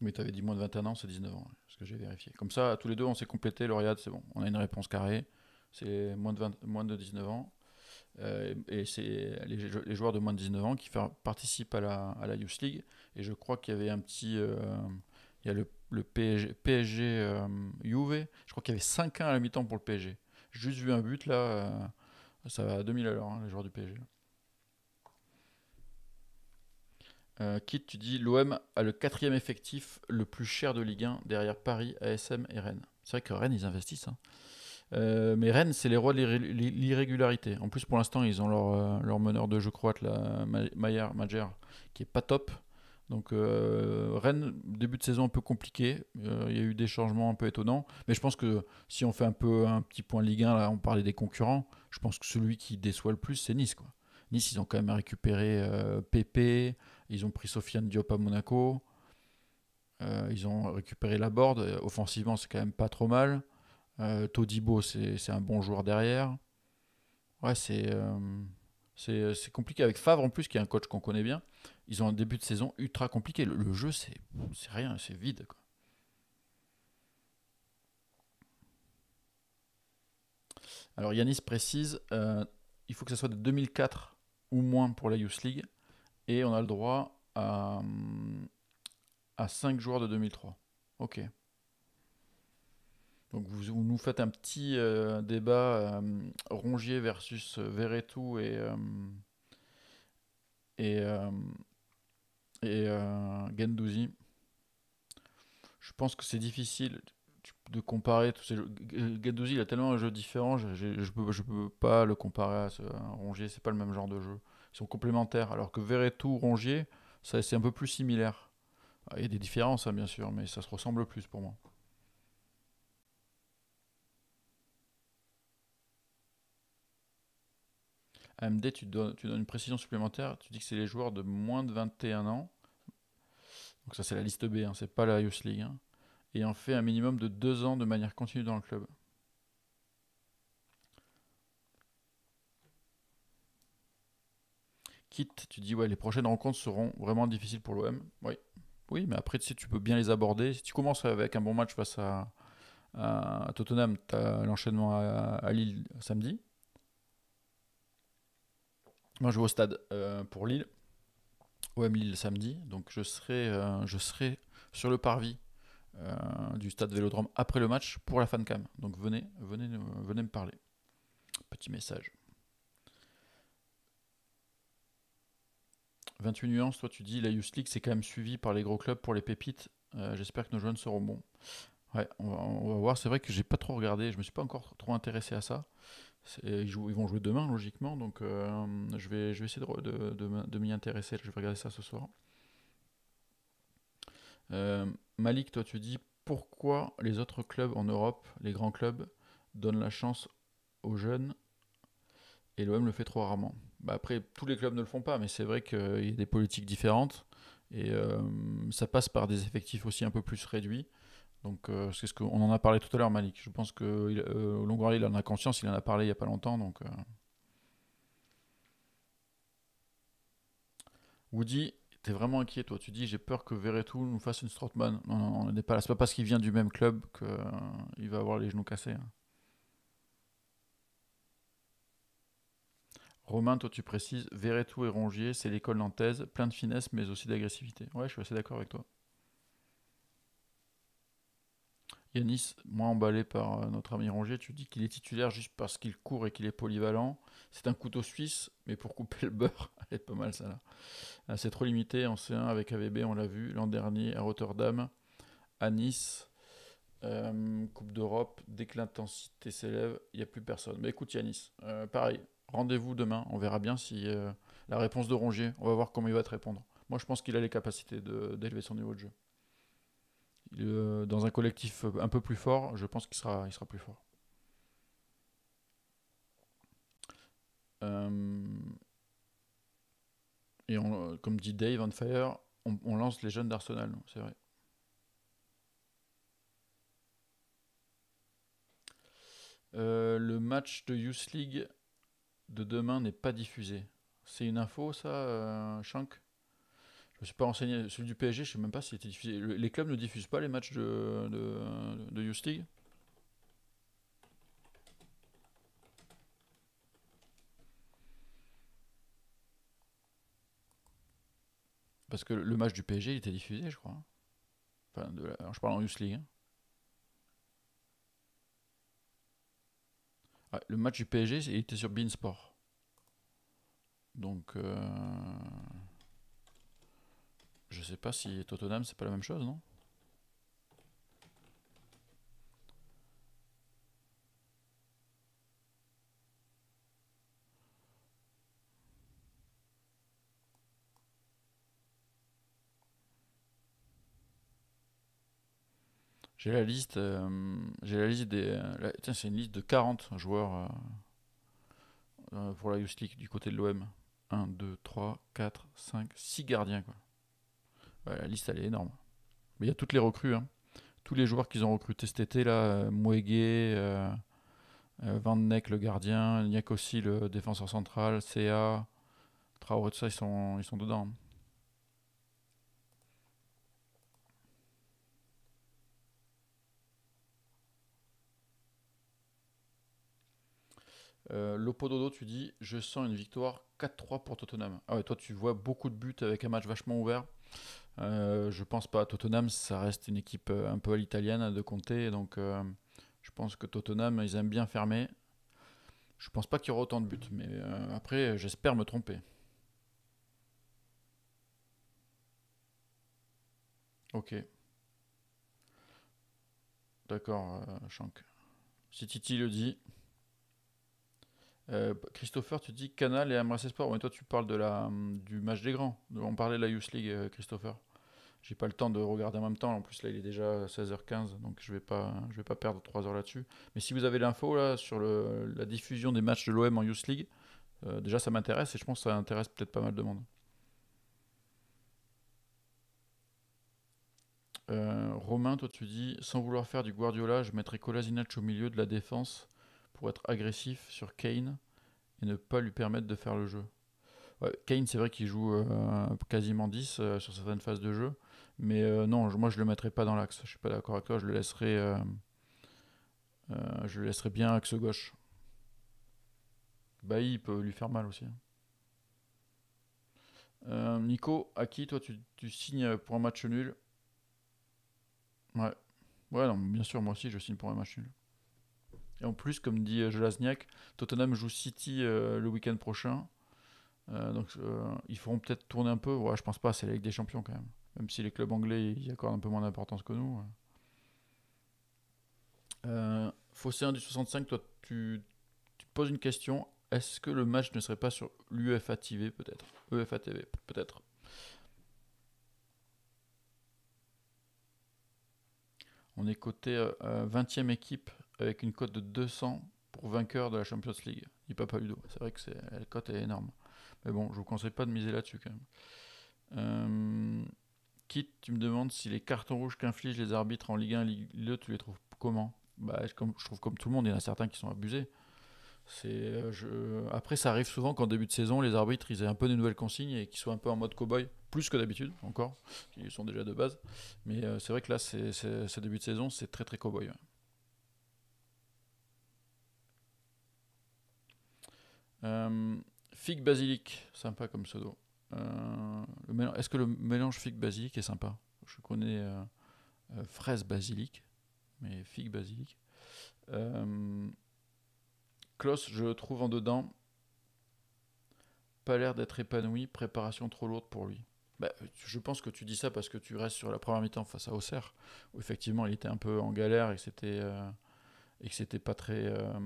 Mais tu avais dit moins de 21 ans, c'est 19 ans, hein, ce que j'ai vérifié. Comme ça, tous les deux, on s'est complété. Lauriade, c'est bon. On a une réponse carrée. C'est moins, de moins de 19 ans. Euh, et c'est les, joueurs de moins de 19 ans qui participent à la, à la Youth League. Et je crois qu'il y avait un petit. Euh, il y a le, le PSG, PSG euh, UV. Je crois qu'il y avait 5-1 à la mi-temps pour le PSG. Juste vu un but là, ça va à 2000 à l'heure, les joueurs du PSG. Kit, tu dis l'OM a le quatrième effectif le plus cher de Ligue 1 derrière Paris, ASM et Rennes. C'est vrai que Rennes, ils investissent. Hein. Euh, mais Rennes, c'est les rois de l'irrégularité. En plus, pour l'instant, ils ont leur, euh, leur, meneur de jeu croate, la Mayer Majer, qui est pas top. Donc euh, Rennes, début de saison un peu compliqué, il y a eu des changements un peu étonnants, mais je pense que si on fait un peu un petit point Ligue 1, là on parlait des concurrents, je pense que celui qui déçoit le plus c'est Nice. Quoi. Nice, ils ont quand même récupéré PP, ils ont pris Sofiane Diop à Monaco, ils ont récupéré la board, offensivement c'est quand même pas trop mal, euh, Todibo, c'est un bon joueur derrière. Ouais, euh, c'est compliqué. Avec Favre, en plus, qui est un coach qu'on connaît bien, ils ont un début de saison ultra compliqué. Le, jeu, c'est rien, c'est vide. Alors Yanis précise, euh, il faut que ça soit de 2004 ou moins pour la Youth League, et on a le droit à, à 5 joueurs de 2003. Ok. Donc vous, nous faites un petit euh, débat euh, Rongier versus euh, Veretout et et et Gendouzi. Je pense que c'est difficile de comparer tous ces jeux. Gendouzi il a tellement un jeu différent, je je peux, pas le comparer à, ce, Rongier, c'est pas le même genre de jeu. Ils sont complémentaires alors que Veretout Rongier, ça c'est un peu plus similaire. Il y a des différences, hein, bien sûr, mais ça se ressemble plus pour moi. AMD, tu donnes, tu une précision supplémentaire. Tu dis que c'est les joueurs de moins de 21 ans. Donc ça, c'est la liste B, hein, c'est pas la Youth League. Hein. Et on fait un minimum de 2 ans de manière continue dans le club. Quitte, tu dis, ouais, les prochaines rencontres seront vraiment difficiles pour l'OM. Oui. oui, mais après, si tu peux bien les aborder, si tu commences avec un bon match face à, Tottenham, tu as l'enchaînement à Lille samedi. Moi, je vais au stade euh, pour Lille, OM Lille samedi. Donc, je serai, euh, je serai sur le parvis euh, du stade Vélodrome après le match pour la fancam. Donc, venez, venez, venez me parler. Petit message. 28 nuances, toi tu dis la Youth League c'est quand même suivi par les gros clubs pour les pépites. J'espère que nos jeunes seront bons. Ouais, on va, on va voir. C'est vrai que j'ai pas trop regardé, je me suis pas encore trop intéressé à ça. Euh, ils, vont jouer demain, logiquement. Donc, euh, je, vais, je vais essayer de, m'y intéresser. Je vais regarder ça ce soir. Euh, Malik, toi, tu dis pourquoi les autres clubs en Europe, les grands clubs, donnent la chance aux jeunes et l'OM le fait trop rarement. Bah après, tous les clubs ne le font pas, mais c'est vrai qu'il y a des politiques différentes et ça passe par des effectifs aussi un peu plus réduits. Donc euh, c'est ce qu'on en a parlé tout à l'heure, Malik. Je pense que euh, il en a conscience, il en a parlé il n'y a pas longtemps. Donc, euh. Woody, t'es vraiment inquiet, toi. Tu dis, j'ai peur que Veretout nous fasse une Strootman. Non, non, on n'est pas C'est pas parce qu'il vient du même club qu'il euh, va avoir les genoux cassés. Hein. Romain, toi tu précises, Veretout et Rongier, c'est l'école nantaise, plein de finesse mais aussi d'agressivité. Ouais, je suis assez d'accord avec toi. Yanis, moi emballé par euh, notre ami Rongier, tu dis qu'il est titulaire juste parce qu'il court et qu'il est polyvalent. C'est un couteau suisse, mais pour couper le beurre, elle est pas mal ça là. Euh, c'est trop limité en C1 avec AVB, on l'a vu l'an dernier à Rotterdam, à Nice, euh, Coupe d'Europe. Dès que l'intensité s'élève, il n'y a plus personne. Mais écoute Yanis, pareil, rendez-vous demain, on verra bien si la réponse de Rongier, on va voir comment il va te répondre. Moi je pense qu'il a les capacités d'élever son niveau de jeu. Euh, dans un collectif euh, un peu plus fort, je pense qu'il sera, il sera plus fort. Euh, et on, comme dit Dave on Fire, on, lance les jeunes d'Arsenal, c'est vrai. le match de Youth League de demain n'est pas diffusé. C'est une info, ça, euh, Shank je ne suis pas renseigné. Celui du PSG, je ne sais même pas s'il était diffusé. les clubs ne diffusent pas les matchs de, de, Youth Parce que le match du PSG, il était diffusé, je crois. Enfin, de je parle en Youth League. Hein. Ah, le match du PSG, il était sur Beansport. Donc. Euh, je sais pas si Tottenham c'est pas la même chose, non J'ai la liste, euh, j'ai la liste des, euh, c'est une liste de 40 joueurs euh, pour la Youth du côté de l'OM. 1, 2, 3, 4, 5, 6 gardiens quoi la liste, elle est énorme. Mais il y a toutes les recrues. Hein. Tous les joueurs qu'ils ont recrutés cet été, là, euh, Mwege, euh, euh, Van Neck, le gardien, aussi le défenseur central, CA, Traoré, tout ça, ils sont, ils sont dedans. Hein. Euh, tu dis Je sens une victoire 4-3 pour Tottenham. Ah ouais, toi, tu vois beaucoup de buts avec un match vachement ouvert. Euh, je pense pas. à Tottenham, ça reste une équipe euh, un peu à l'italienne de compter. Donc, euh, je pense que Tottenham, ils aiment bien fermer. Je pense pas qu'il y aura autant de buts. Mais après, j'espère me tromper. Ok. D'accord, Shank. Si Titi le dit. Euh, Christopher, tu dis Canal et Amras Sport. Mais toi, tu parles de la, du match des grands. On parlait de la Youth League, euh, Christopher. J'ai pas le temps de regarder en même temps. En plus, là, il est déjà 16h15, donc je vais pas, je vais pas perdre 3 heures là-dessus. Mais si vous avez l'info là sur la diffusion des matchs de l'OM en Youth League, euh, déjà ça m'intéresse et je pense que ça intéresse peut-être pas mal de monde. Romain, toi tu dis sans vouloir faire du Guardiola, je mettrais Colasinac au milieu de la défense pour être agressif sur Kane et ne pas lui permettre de faire le jeu. Kane, c'est vrai qu'il joue euh, quasiment 10 euh, sur certaines phases de jeu, mais euh, non, moi je le mettrai pas dans l'axe. Je suis pas d'accord avec toi, je le laisserai, je le laisserai bien axe gauche. Bah, il peut lui faire mal aussi. Hein. Nico, à qui toi tu, tu, signes pour un match nul Ouais. Ouais, non, bien sûr, moi aussi je signe pour un match nul. Et en plus, comme dit euh, Jelazniak, Tottenham joue City euh, le week-end prochain. Euh, donc ils feront peut-être tourner un peu. Ouais, je pense pas, c'est la Ligue des Champions quand même. Même si les clubs anglais y accordent un peu moins d'importance que nous. Fossé1 du 65, toi, tu, tu poses une question. Est-ce que le match ne serait pas sur l'UFA TV peut-être UEFA TV peut-être On est côté 20e équipe avec une cote de 200 pour vainqueur de la Champions League. Il Papa Udo. C'est vrai que c'est, la cote est énorme. Mais bon, je vous conseille pas de miser là-dessus quand même. Euh, Kit, tu me demandes si les cartons rouges qu'infligent les arbitres en Ligue 1 Ligue 2, tu les trouves comment bah, je, trouve comme tout le monde, il y en a certains qui sont abusés. Euh, après, ça arrive souvent qu'en début de saison, les arbitres aient un peu de nouvelles consignes et qu'ils soient un peu en mode cowboy plus que d'habitude encore, ils sont déjà de base. Mais euh, c'est vrai que là, c'est, ce début de saison, c'est très très cow Euh, figue basilic, sympa comme pseudo. Euh, est-ce que le mélange figue basilic est sympa Je connais euh, fraise basilic, mais figue basilic. Clos, je trouve en dedans. Pas l'air d'être épanoui, préparation trop lourde pour lui. Bah, je pense que tu dis ça parce que tu restes sur la première mi-temps face à Auxerre, où effectivement il était un peu en galère et c'était et que c'était pas très. Euh,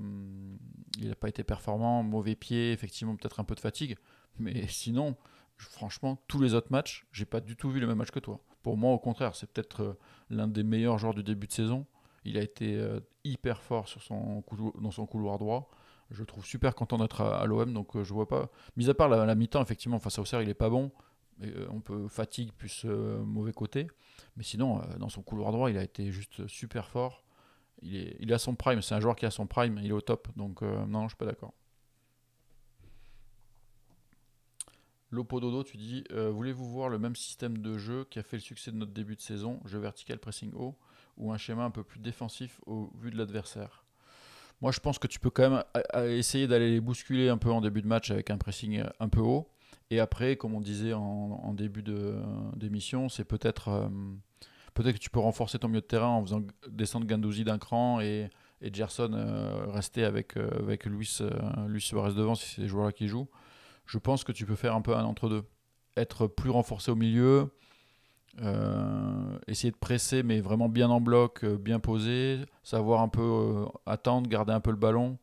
il n'a pas été performant, mauvais pied, effectivement, peut-être un peu de fatigue. Mais mm. sinon, franchement, tous les autres matchs, j'ai pas du tout vu le même match que toi. Pour moi, au contraire, c'est peut-être euh, l'un des meilleurs joueurs du début de saison. Il a été euh, hyper fort sur son couloir, dans son couloir droit. Je trouve super content d'être à, à l'OM, donc je je vois pas. Mis à part la, mi-temps, effectivement, face à Auxerre, il est pas bon. on peut fatigue plus mauvais côté. Mais sinon, dans son couloir droit, il a été juste super fort il, a son prime. C'est un joueur qui a son prime. Il est au top. Donc, euh, non, je suis pas d'accord. Lopo Dodo, tu dis euh, Voulez-vous voir le même système de jeu qui a fait le succès de notre début de saison Jeu vertical, pressing haut ou un schéma un peu plus défensif au vu de l'adversaire Moi, je pense que tu peux quand même euh, essayer d'aller les bousculer un peu en début de match avec un pressing un peu haut. Et après, comme on disait en, début d'émission, c'est peut-être. Peut-être que tu peux renforcer ton milieu de terrain en faisant descendre Gandouzi d'un cran et, et Gerson euh, rester avec, euh, avec Luis, euh, Luis, Suarez devant si c'est les joueurs-là qui jouent. Je pense que tu peux faire un peu un entre-deux. Être plus renforcé au milieu, essayer de presser, mais vraiment bien en bloc, bien posé, savoir un peu attendre, garder un peu le ballon.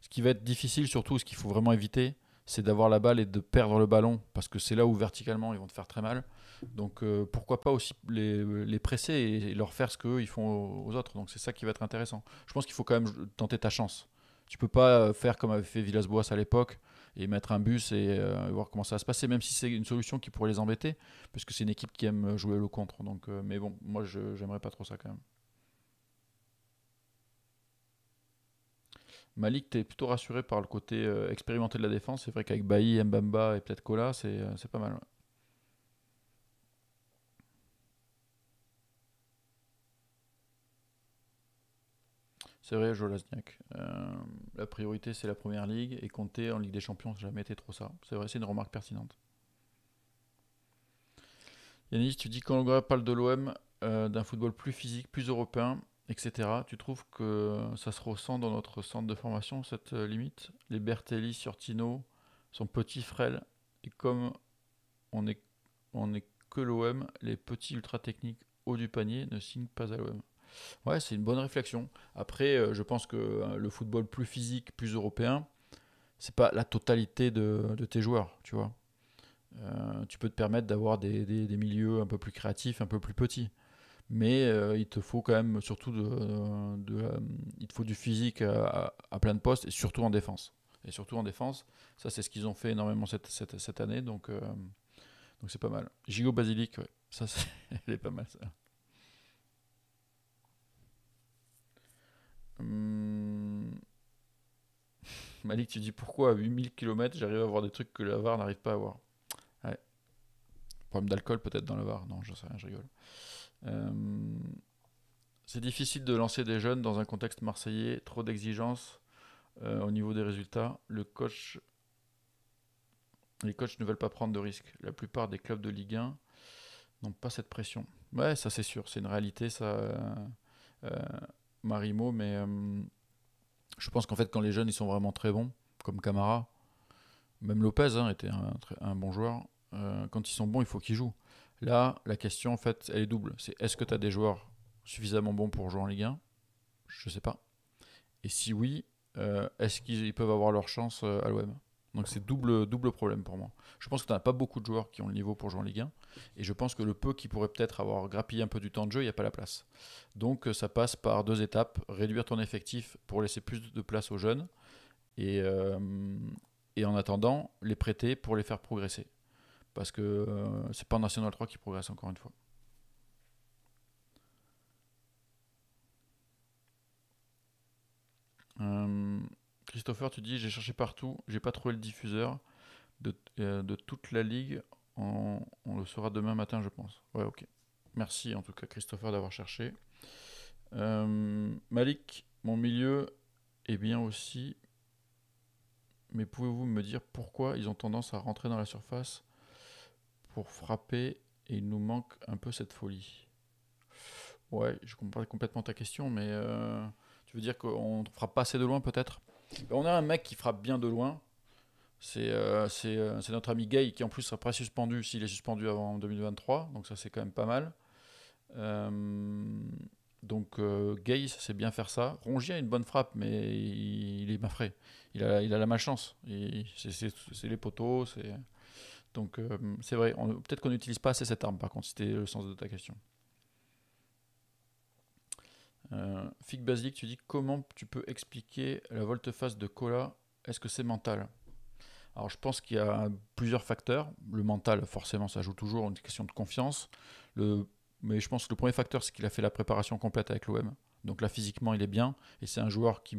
Ce qui va être difficile, surtout, ce qu'il faut vraiment éviter, c'est d'avoir la balle et de perdre le ballon, parce que c'est là où verticalement ils vont te faire très mal. Donc euh, pourquoi pas aussi les, presser et, leur faire ce ils font aux, autres. Donc c'est ça qui va être intéressant. Je pense qu'il faut quand même tenter ta chance. Tu peux pas euh, faire comme avait fait Villas-Boas à l'époque et mettre un bus et euh, voir comment ça va se passer, même si c'est une solution qui pourrait les embêter, puisque c'est une équipe qui aime jouer le contre. Donc, mais bon, moi, j'aimerais pas trop ça quand même. Malik, t'es plutôt rassuré par le côté expérimenté de la défense. C'est vrai qu'avec Bailly, Mbamba et peut-être Kola, c'est pas mal. vrai, Jolasniak. Euh, la priorité, c'est la première ligue et compter en Ligue des Champions, ça jamais été trop ça. C'est vrai, c'est une remarque pertinente. Yannis, tu dis quand on parle de l'OM, euh, d'un football plus physique, plus européen, etc., tu trouves que ça se ressent dans notre centre de formation, cette euh, limite Les Bertelli, Sortino sont petits, frêles, et comme on n'est que l'OM, les petits ultra techniques haut du panier ne signent pas à l'OM. Ouais, c'est une bonne réflexion. Après, euh, je pense que euh, le football plus physique, plus européen, c'est pas la totalité de, tes joueurs, tu vois. Euh, tu peux te permettre d'avoir des, milieux un peu plus créatifs, un peu plus petits. Mais il te faut quand même surtout il te faut du physique à, plein de postes, et surtout en défense. Et surtout en défense, ça c'est ce qu'ils ont fait énormément cette, année, donc donc c'est pas mal. Gigo Basilic, ça c'est, elle est pas mal ça. Hum. Malik, tu dis pourquoi à 8000 km j'arrive à voir des trucs que la VAR n'arrive pas à voir ouais. Problème d'alcool peut-être dans la VAR Non, je sais rien, je rigole. Hum. C'est difficile de lancer des jeunes dans un contexte marseillais, trop d'exigences euh, au niveau des résultats. Le coach. Les coachs ne veulent pas prendre de risques. La plupart des clubs de Ligue 1 n'ont pas cette pression. Ouais, ça c'est sûr, c'est une réalité. Ça, euh, euh, Marimo, mais euh, je pense qu'en fait, quand les jeunes ils sont vraiment très bons, comme Camara, même Lopez hein, était un, bon joueur, euh, quand ils sont bons, il faut qu'ils jouent. Là, la question, en fait, elle est double. C'est est-ce que tu as des joueurs suffisamment bons pour jouer en Ligue 1 Je sais pas. Et si oui, euh, est-ce qu'ils peuvent avoir leur chance à l'OM donc c'est double, double problème pour moi. Je pense que tu n'as pas beaucoup de joueurs qui ont le niveau pour jouer en Ligue 1. Et je pense que le peu qui pourrait peut-être avoir grappillé un peu du temps de jeu, il n'y a pas la place. Donc euh, ça passe par deux étapes. Réduire ton effectif pour laisser plus de place aux jeunes. Et, euh, en attendant, les prêter pour les faire progresser. Parce que ce euh, c'est pas en National 3 qui progressent encore une fois. Euh, Christopher, tu dis j'ai cherché partout, j'ai pas trouvé le diffuseur de, euh, toute la ligue. On, le saura demain matin, je pense. Ouais, ok. Merci en tout cas, Christopher, d'avoir cherché. Euh, Malik, mon milieu est bien aussi. Mais pouvez-vous me dire pourquoi ils ont tendance à rentrer dans la surface pour frapper et il nous manque un peu cette folie Ouais, je comprends complètement ta question, mais euh, tu veux dire qu'on ne fera pas assez de loin peut-être ben, on a un mec qui frappe bien de loin. Euh, euh, c'est notre ami Gay qui en plus sera pas suspendu s'il est suspendu avant 2023. Donc ça c'est quand même pas mal. Euh, donc Gay, ça sait bien faire ça. Rongier a une bonne frappe, mais il, est mafré, Il a, la malchance. C'est les poteaux, Donc c'est vrai, peut-être qu'on n'utilise pas assez cette arme, par contre, c'était le sens de ta question. Euh, Fig tu dis comment tu peux expliquer la volte-face de Cola Est-ce que c'est mental Alors je pense qu'il y a plusieurs facteurs. Le mental, forcément, ça joue toujours, une question de confiance. Le... Mais je pense que le premier facteur, c'est qu'il a fait la préparation complète avec l'OM. Donc là, physiquement, il est bien. Et c'est un joueur qui,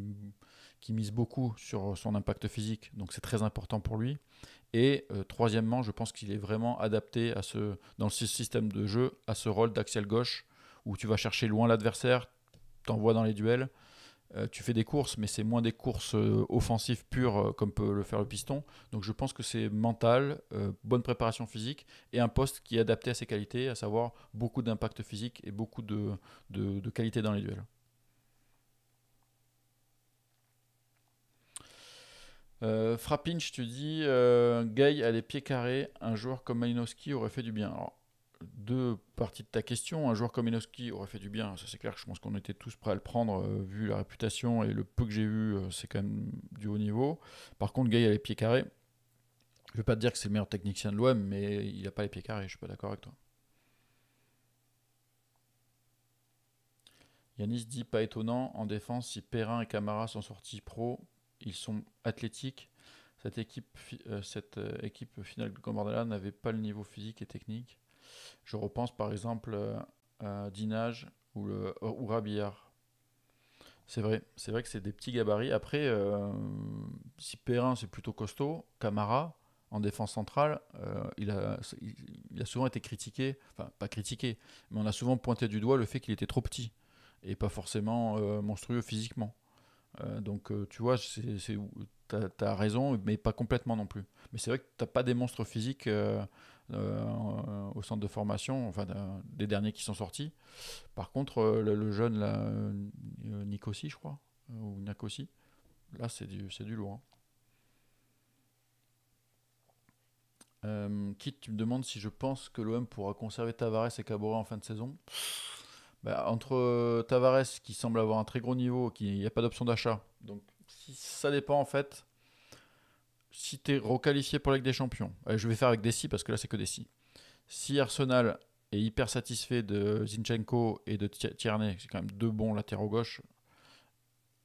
qui mise beaucoup sur son impact physique. Donc c'est très important pour lui. Et euh, troisièmement, je pense qu'il est vraiment adapté à ce, dans le système de jeu à ce rôle d'axial gauche où tu vas chercher loin l'adversaire, t'envoies dans les duels. Euh, tu fais des courses, mais c'est moins des courses euh, offensives pures euh, comme peut le faire le piston. Donc je pense que c'est mental, bonne préparation physique et un poste qui est adapté à ses qualités, à savoir beaucoup d'impact physique et beaucoup de, de, qualité dans les duels. Frappinch, tu dis, Gay à les pieds carrés, un joueur comme Malinowski aurait fait du bien deux parties de ta question. Un joueur comme Inoski aurait fait du bien, ça c'est clair je pense qu'on était tous prêts à le prendre euh, vu la réputation et le peu que j'ai vu, euh, c'est quand même du haut niveau. Par contre, Gay a les pieds carrés. Je ne veux pas te dire que c'est le meilleur technicien de l'OM, mais il n'a pas les pieds carrés, je ne suis pas d'accord avec toi. Yanis dit pas étonnant, en défense, si Perrin et Camara sont sortis pro, ils sont athlétiques. Cette équipe, euh, cette équipe finale de Gambardella n'avait pas le niveau physique et technique. Je repense par exemple euh, à Dinage ou, le, Rabillard. C'est vrai, c'est vrai que c'est des petits gabarits. Après, euh, si Perrin c'est plutôt costaud, Camara en défense centrale, euh, il, a, souvent été critiqué, enfin pas critiqué, mais on a souvent pointé du doigt le fait qu'il était trop petit et pas forcément monstrueux physiquement. donc tu vois, tu as, raison, mais pas complètement non plus. Mais c'est vrai que tu pas des monstres physiques euh, au centre de formation, enfin euh, des derniers qui sont sortis. Par contre, euh, le, jeune là, je crois, ou Nakosi, là c'est du, du lourd. Hein. Kit, tu me demandes si je pense que l'OM pourra conserver Tavares et Caboret en fin de saison. Bah, entre Tavares qui semble avoir un très gros niveau, qui n'y a pas d'option d'achat, donc si ça dépend en fait si tu es requalifié pour la Ligue des Champions, euh, je vais faire avec des parce que là c'est que des si. Si Arsenal est hyper satisfait de Zinchenko et de Tierney, c'est quand même deux bons latéraux gauche,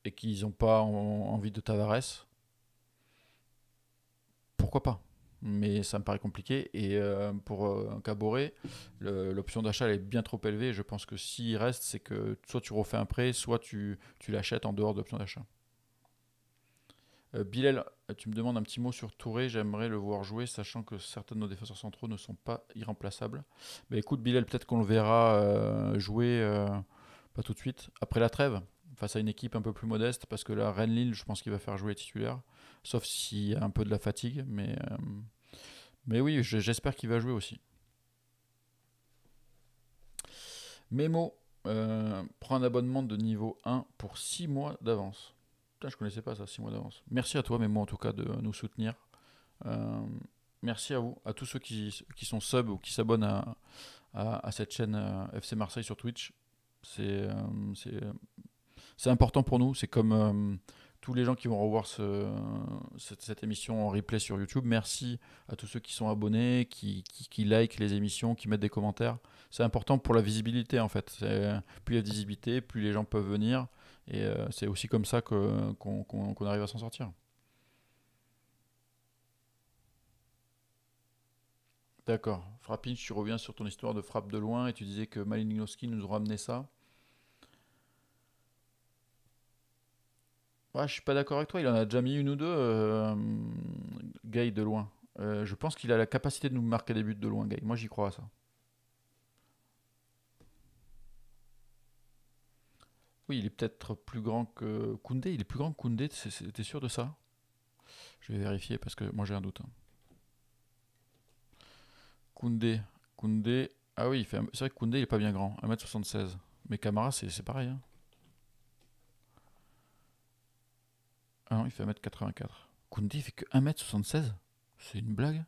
et qu'ils n'ont pas envie de Tavares, pourquoi pas mais ça me paraît compliqué. Et euh, pour un euh, l'option d'achat est bien trop élevée. Je pense que s'il reste, c'est que soit tu refais un prêt, soit tu, l'achètes en dehors de l'option d'achat. Bilel... Euh, tu me demandes un petit mot sur Touré, j'aimerais le voir jouer, sachant que certains de nos défenseurs centraux ne sont pas irremplaçables. Mais bah, écoute, Bilal, peut-être qu'on le verra euh, jouer, euh, pas tout de suite, après la trêve, face à une équipe un peu plus modeste, parce que là, rennes je pense qu'il va faire jouer titulaire, sauf s'il y a un peu de la fatigue, mais, mais oui, j'espère qu'il va jouer aussi. Mémo, prends un abonnement de niveau 1 pour 6 mois d'avance. Je je connaissais pas ça, six mois d'avance. Merci à toi, mais moi en tout cas, de nous soutenir. Euh, merci à vous, à tous ceux qui, qui sont sub ou qui s'abonnent à, à, cette chaîne euh, FC Marseille sur Twitch. Euh, c'est c'est important pour nous. C'est comme tous les gens qui vont revoir ce, cette, émission en replay sur YouTube. Merci à tous ceux qui sont abonnés, qui, qui, qui likent les émissions, qui mettent des commentaires. C'est important pour la visibilité en fait. Plus il y a de visibilité, plus les gens peuvent venir. Et euh, c'est aussi comme ça qu'on arrive à s'en sortir. D'accord. Frappinch, tu reviens sur ton histoire de frappe de loin et tu disais que Malinowski nous ramenait ça. je je suis pas d'accord avec toi. Il en a déjà mis une ou deux, euh, Gay, de loin. Euh, je pense qu'il a la capacité de nous marquer des buts de loin, Gay. Moi, j'y crois à ça. Oui, il est peut-être plus grand que Koundé. Il est plus grand que Koundé, t'es sûr de ça Je vais vérifier parce que moi j'ai un doute. Hein. Koundé, Koundé. Ah oui, c'est vrai que Koundé il est pas bien grand, 1m76. Mais Camara c'est pareil. Hein. Ah non, il fait 1m84. Koundé il fait que 1m76 C'est une blague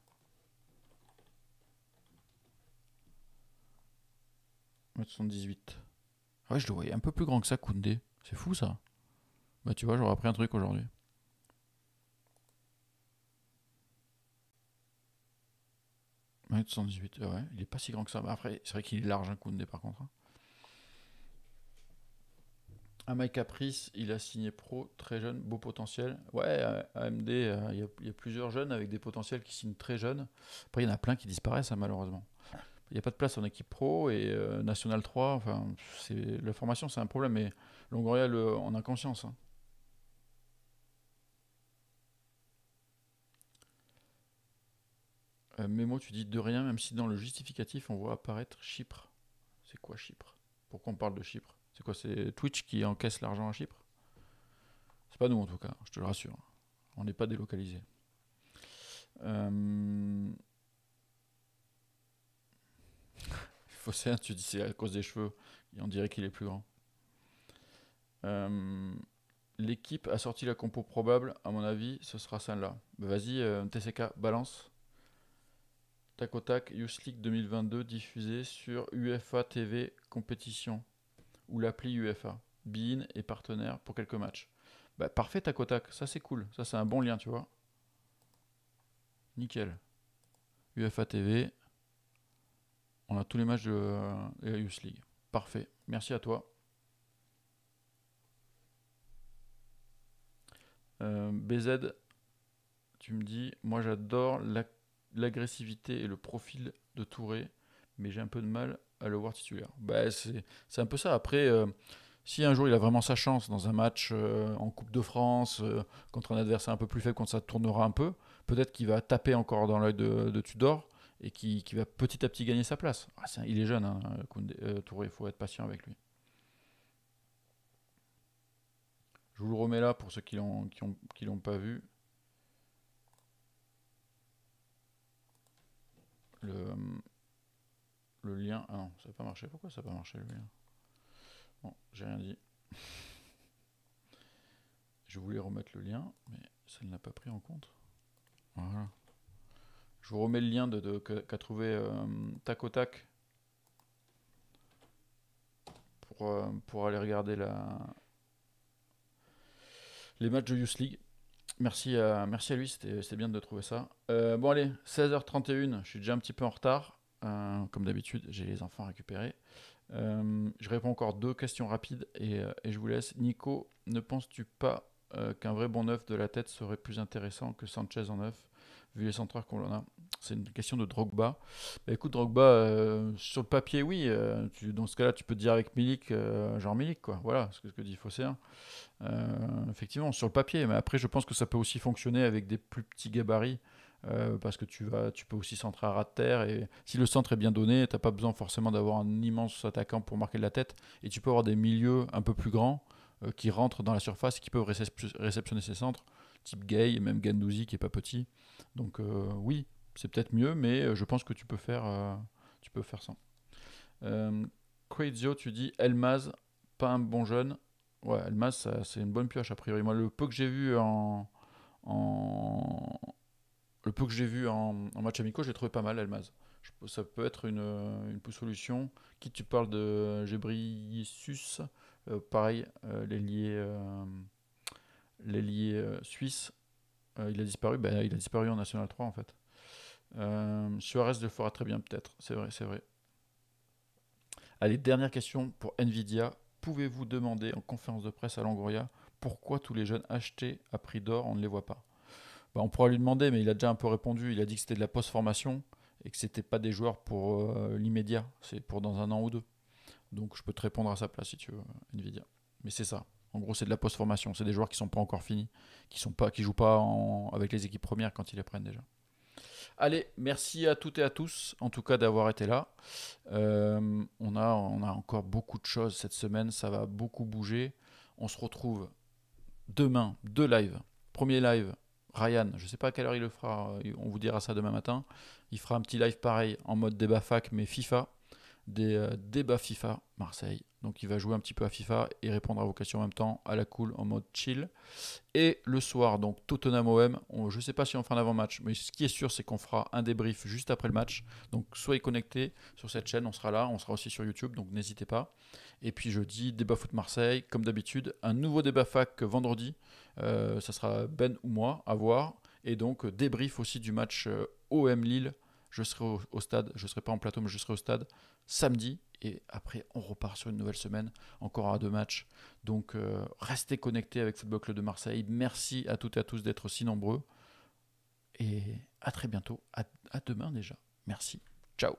1m78. Ouais, je le voyais un peu plus grand que ça, Koundé. C'est fou ça. Bah tu vois, j'aurais appris un truc aujourd'hui. 118 euh, ouais, il est pas si grand que ça. Bah, après, c'est vrai qu'il est large, un hein, Koundé par contre. Hein. À Caprice, il a signé pro, très jeune, beau potentiel. Ouais, AMD, euh, il y, a plusieurs jeunes avec des potentiels qui signent très jeunes. Après, il y en a plein qui disparaissent, hein, malheureusement il n'y a pas de place en équipe pro et euh, National 3, enfin, la formation c'est un problème, mais Longoria on en a conscience. Hein. Euh, tu dis de rien, même si dans le justificatif on voit apparaître Chypre. C'est quoi Chypre Pourquoi on parle de Chypre C'est quoi C'est Twitch qui encaisse l'argent à Chypre C'est pas nous en tout cas, je te le rassure. On n'est pas délocalisé. Euh... tu dis c'est à cause des cheveux. Et on dirait qu'il est plus grand. Euh, l'équipe a sorti la compo probable. À mon avis, ce sera celle-là. Bah, vas-y, euh, TCK, balance. Tac au tac, 2022 diffusé sur UFA TV Compétition ou l'appli UFA. Bean et partenaire pour quelques matchs. Bah, parfait, Taco Ça, c'est cool. Ça, c'est un bon lien, tu vois. Nickel. UFA TV, on a tous les matchs euh, de la Youth League. Parfait. Merci à toi. Euh, BZ, tu me dis, moi j'adore l'agressivité et le profil de Touré, mais j'ai un peu de mal à le voir titulaire. Bah, c'est un peu ça. Après, euh, si un jour il a vraiment sa chance dans un match en Coupe de France, contre un adversaire un peu plus faible, quand ça tournera un peu, peut-être qu'il va taper encore dans l'œil de, Tudor et qui, va petit à petit gagner sa place. Ah, il est jeune, hein, euh, Touré, il faut être patient avec lui. Je vous le remets là pour ceux qui l'ont qui ont, l'ont pas vu. Le, le lien. Ah non, ça n'a pas marché. Pourquoi ça n'a pas marché le lien Bon, j'ai rien dit. Je voulais remettre le lien, mais ça ne l'a pas pris en compte. Voilà. Je vous remets le lien de, qu'a trouvé euh, Tac pour, euh, pour aller regarder la... les matchs de Youth League. Merci à, euh, merci à lui, c'était bien de trouver ça. bon allez, 16h31, je suis déjà un petit peu en retard. comme d'habitude, j'ai les enfants récupérés. je réponds encore deux questions rapides et, et je vous laisse. Nico, ne penses-tu pas qu'un vrai bon neuf de la tête serait plus intéressant que Sanchez en neuf vu les centreurs qu'on a. C'est une question de Drogba. Bah, écoute, Drogba, euh, sur le papier, oui. Euh, dans ce cas-là, tu peux te dire avec Milik, euh, genre Milik, quoi. Voilà ce que, dit Fosséen. Hein. effectivement, sur le papier. Mais après, je pense que ça peut aussi fonctionner avec des plus petits gabarits. parce que tu, vas, tu peux aussi centrer à ras de terre. Et si le centre est bien donné, tu n'as pas besoin forcément d'avoir un immense attaquant pour marquer de la tête. Et tu peux avoir des milieux un peu plus grands qui rentrent dans la surface et qui peuvent réceptionner ces centres type Gay et même Gandouzi qui est pas petit. Donc euh, oui, c'est peut-être mieux, mais euh, je pense que tu peux faire, euh, tu peux faire sans. Quezio, tu dis Elmaz, pas un bon jeune. Ouais, Elmaz, c'est une bonne pioche a priori. Moi, le peu que j'ai vu en, en, le peu que j'ai vu en, match amico, j'ai trouvé pas mal, Elmaz. ça peut être une, une solution. Qui tu parles de Gebrisus, pareil, les l'ailier l'ailier euh, suisse, euh, il a disparu. Ben, il a disparu en National 3 en fait. Euh, Suarez le fera très bien peut-être. C'est vrai, c'est vrai. Allez, dernière question pour Nvidia. Pouvez-vous demander en conférence de presse à Longoria pourquoi tous les jeunes achetés à prix d'or, on ne les voit pas ben, On pourra lui demander, mais il a déjà un peu répondu. Il a dit que c'était de la post-formation et que ce c'était pas des joueurs pour l'immédiat, c'est pour dans un an ou deux. Donc je peux te répondre à sa place si tu veux, Nvidia. Mais c'est ça. En gros, c'est de la post-formation. C'est des joueurs qui sont pas encore finis, qui sont pas, qui jouent pas avec les équipes premières quand ils les prennent déjà. Allez, merci à toutes et à tous, en tout cas d'avoir été là. Euh, on, a, on a encore beaucoup de choses cette semaine, ça va beaucoup bouger. On se retrouve demain, deux lives. Premier live, Ryan, je ne sais pas à quelle heure il le fera, euh, on vous dira ça demain matin. Il fera un petit live pareil en mode débat fac, mais FIFA des euh, débats FIFA Marseille. Donc il va jouer un petit peu à FIFA et répondre à vos questions en même temps, à la cool, en mode chill. Et le soir, donc Tottenham OM, je ne sais pas si on fera un avant-match, mais ce qui est sûr, c'est qu'on fera un débrief juste après le match. Donc soyez connectés sur cette chaîne, on sera là, on sera aussi sur YouTube, donc n'hésitez pas. Et puis jeudi, débat foot Marseille, comme d'habitude, un nouveau débat fac vendredi. Euh, ça sera Ben ou moi, à voir. Et donc débrief aussi du match euh, OM Lille je serai au, stade, je ne serai pas en plateau, mais je serai au stade samedi. Et après, on repart sur une nouvelle semaine, encore à deux matchs. Donc, euh, restez connectés avec Football Club de Marseille. Merci à toutes et à tous d'être si nombreux. Et à très bientôt, à demain déjà. Merci. Ciao.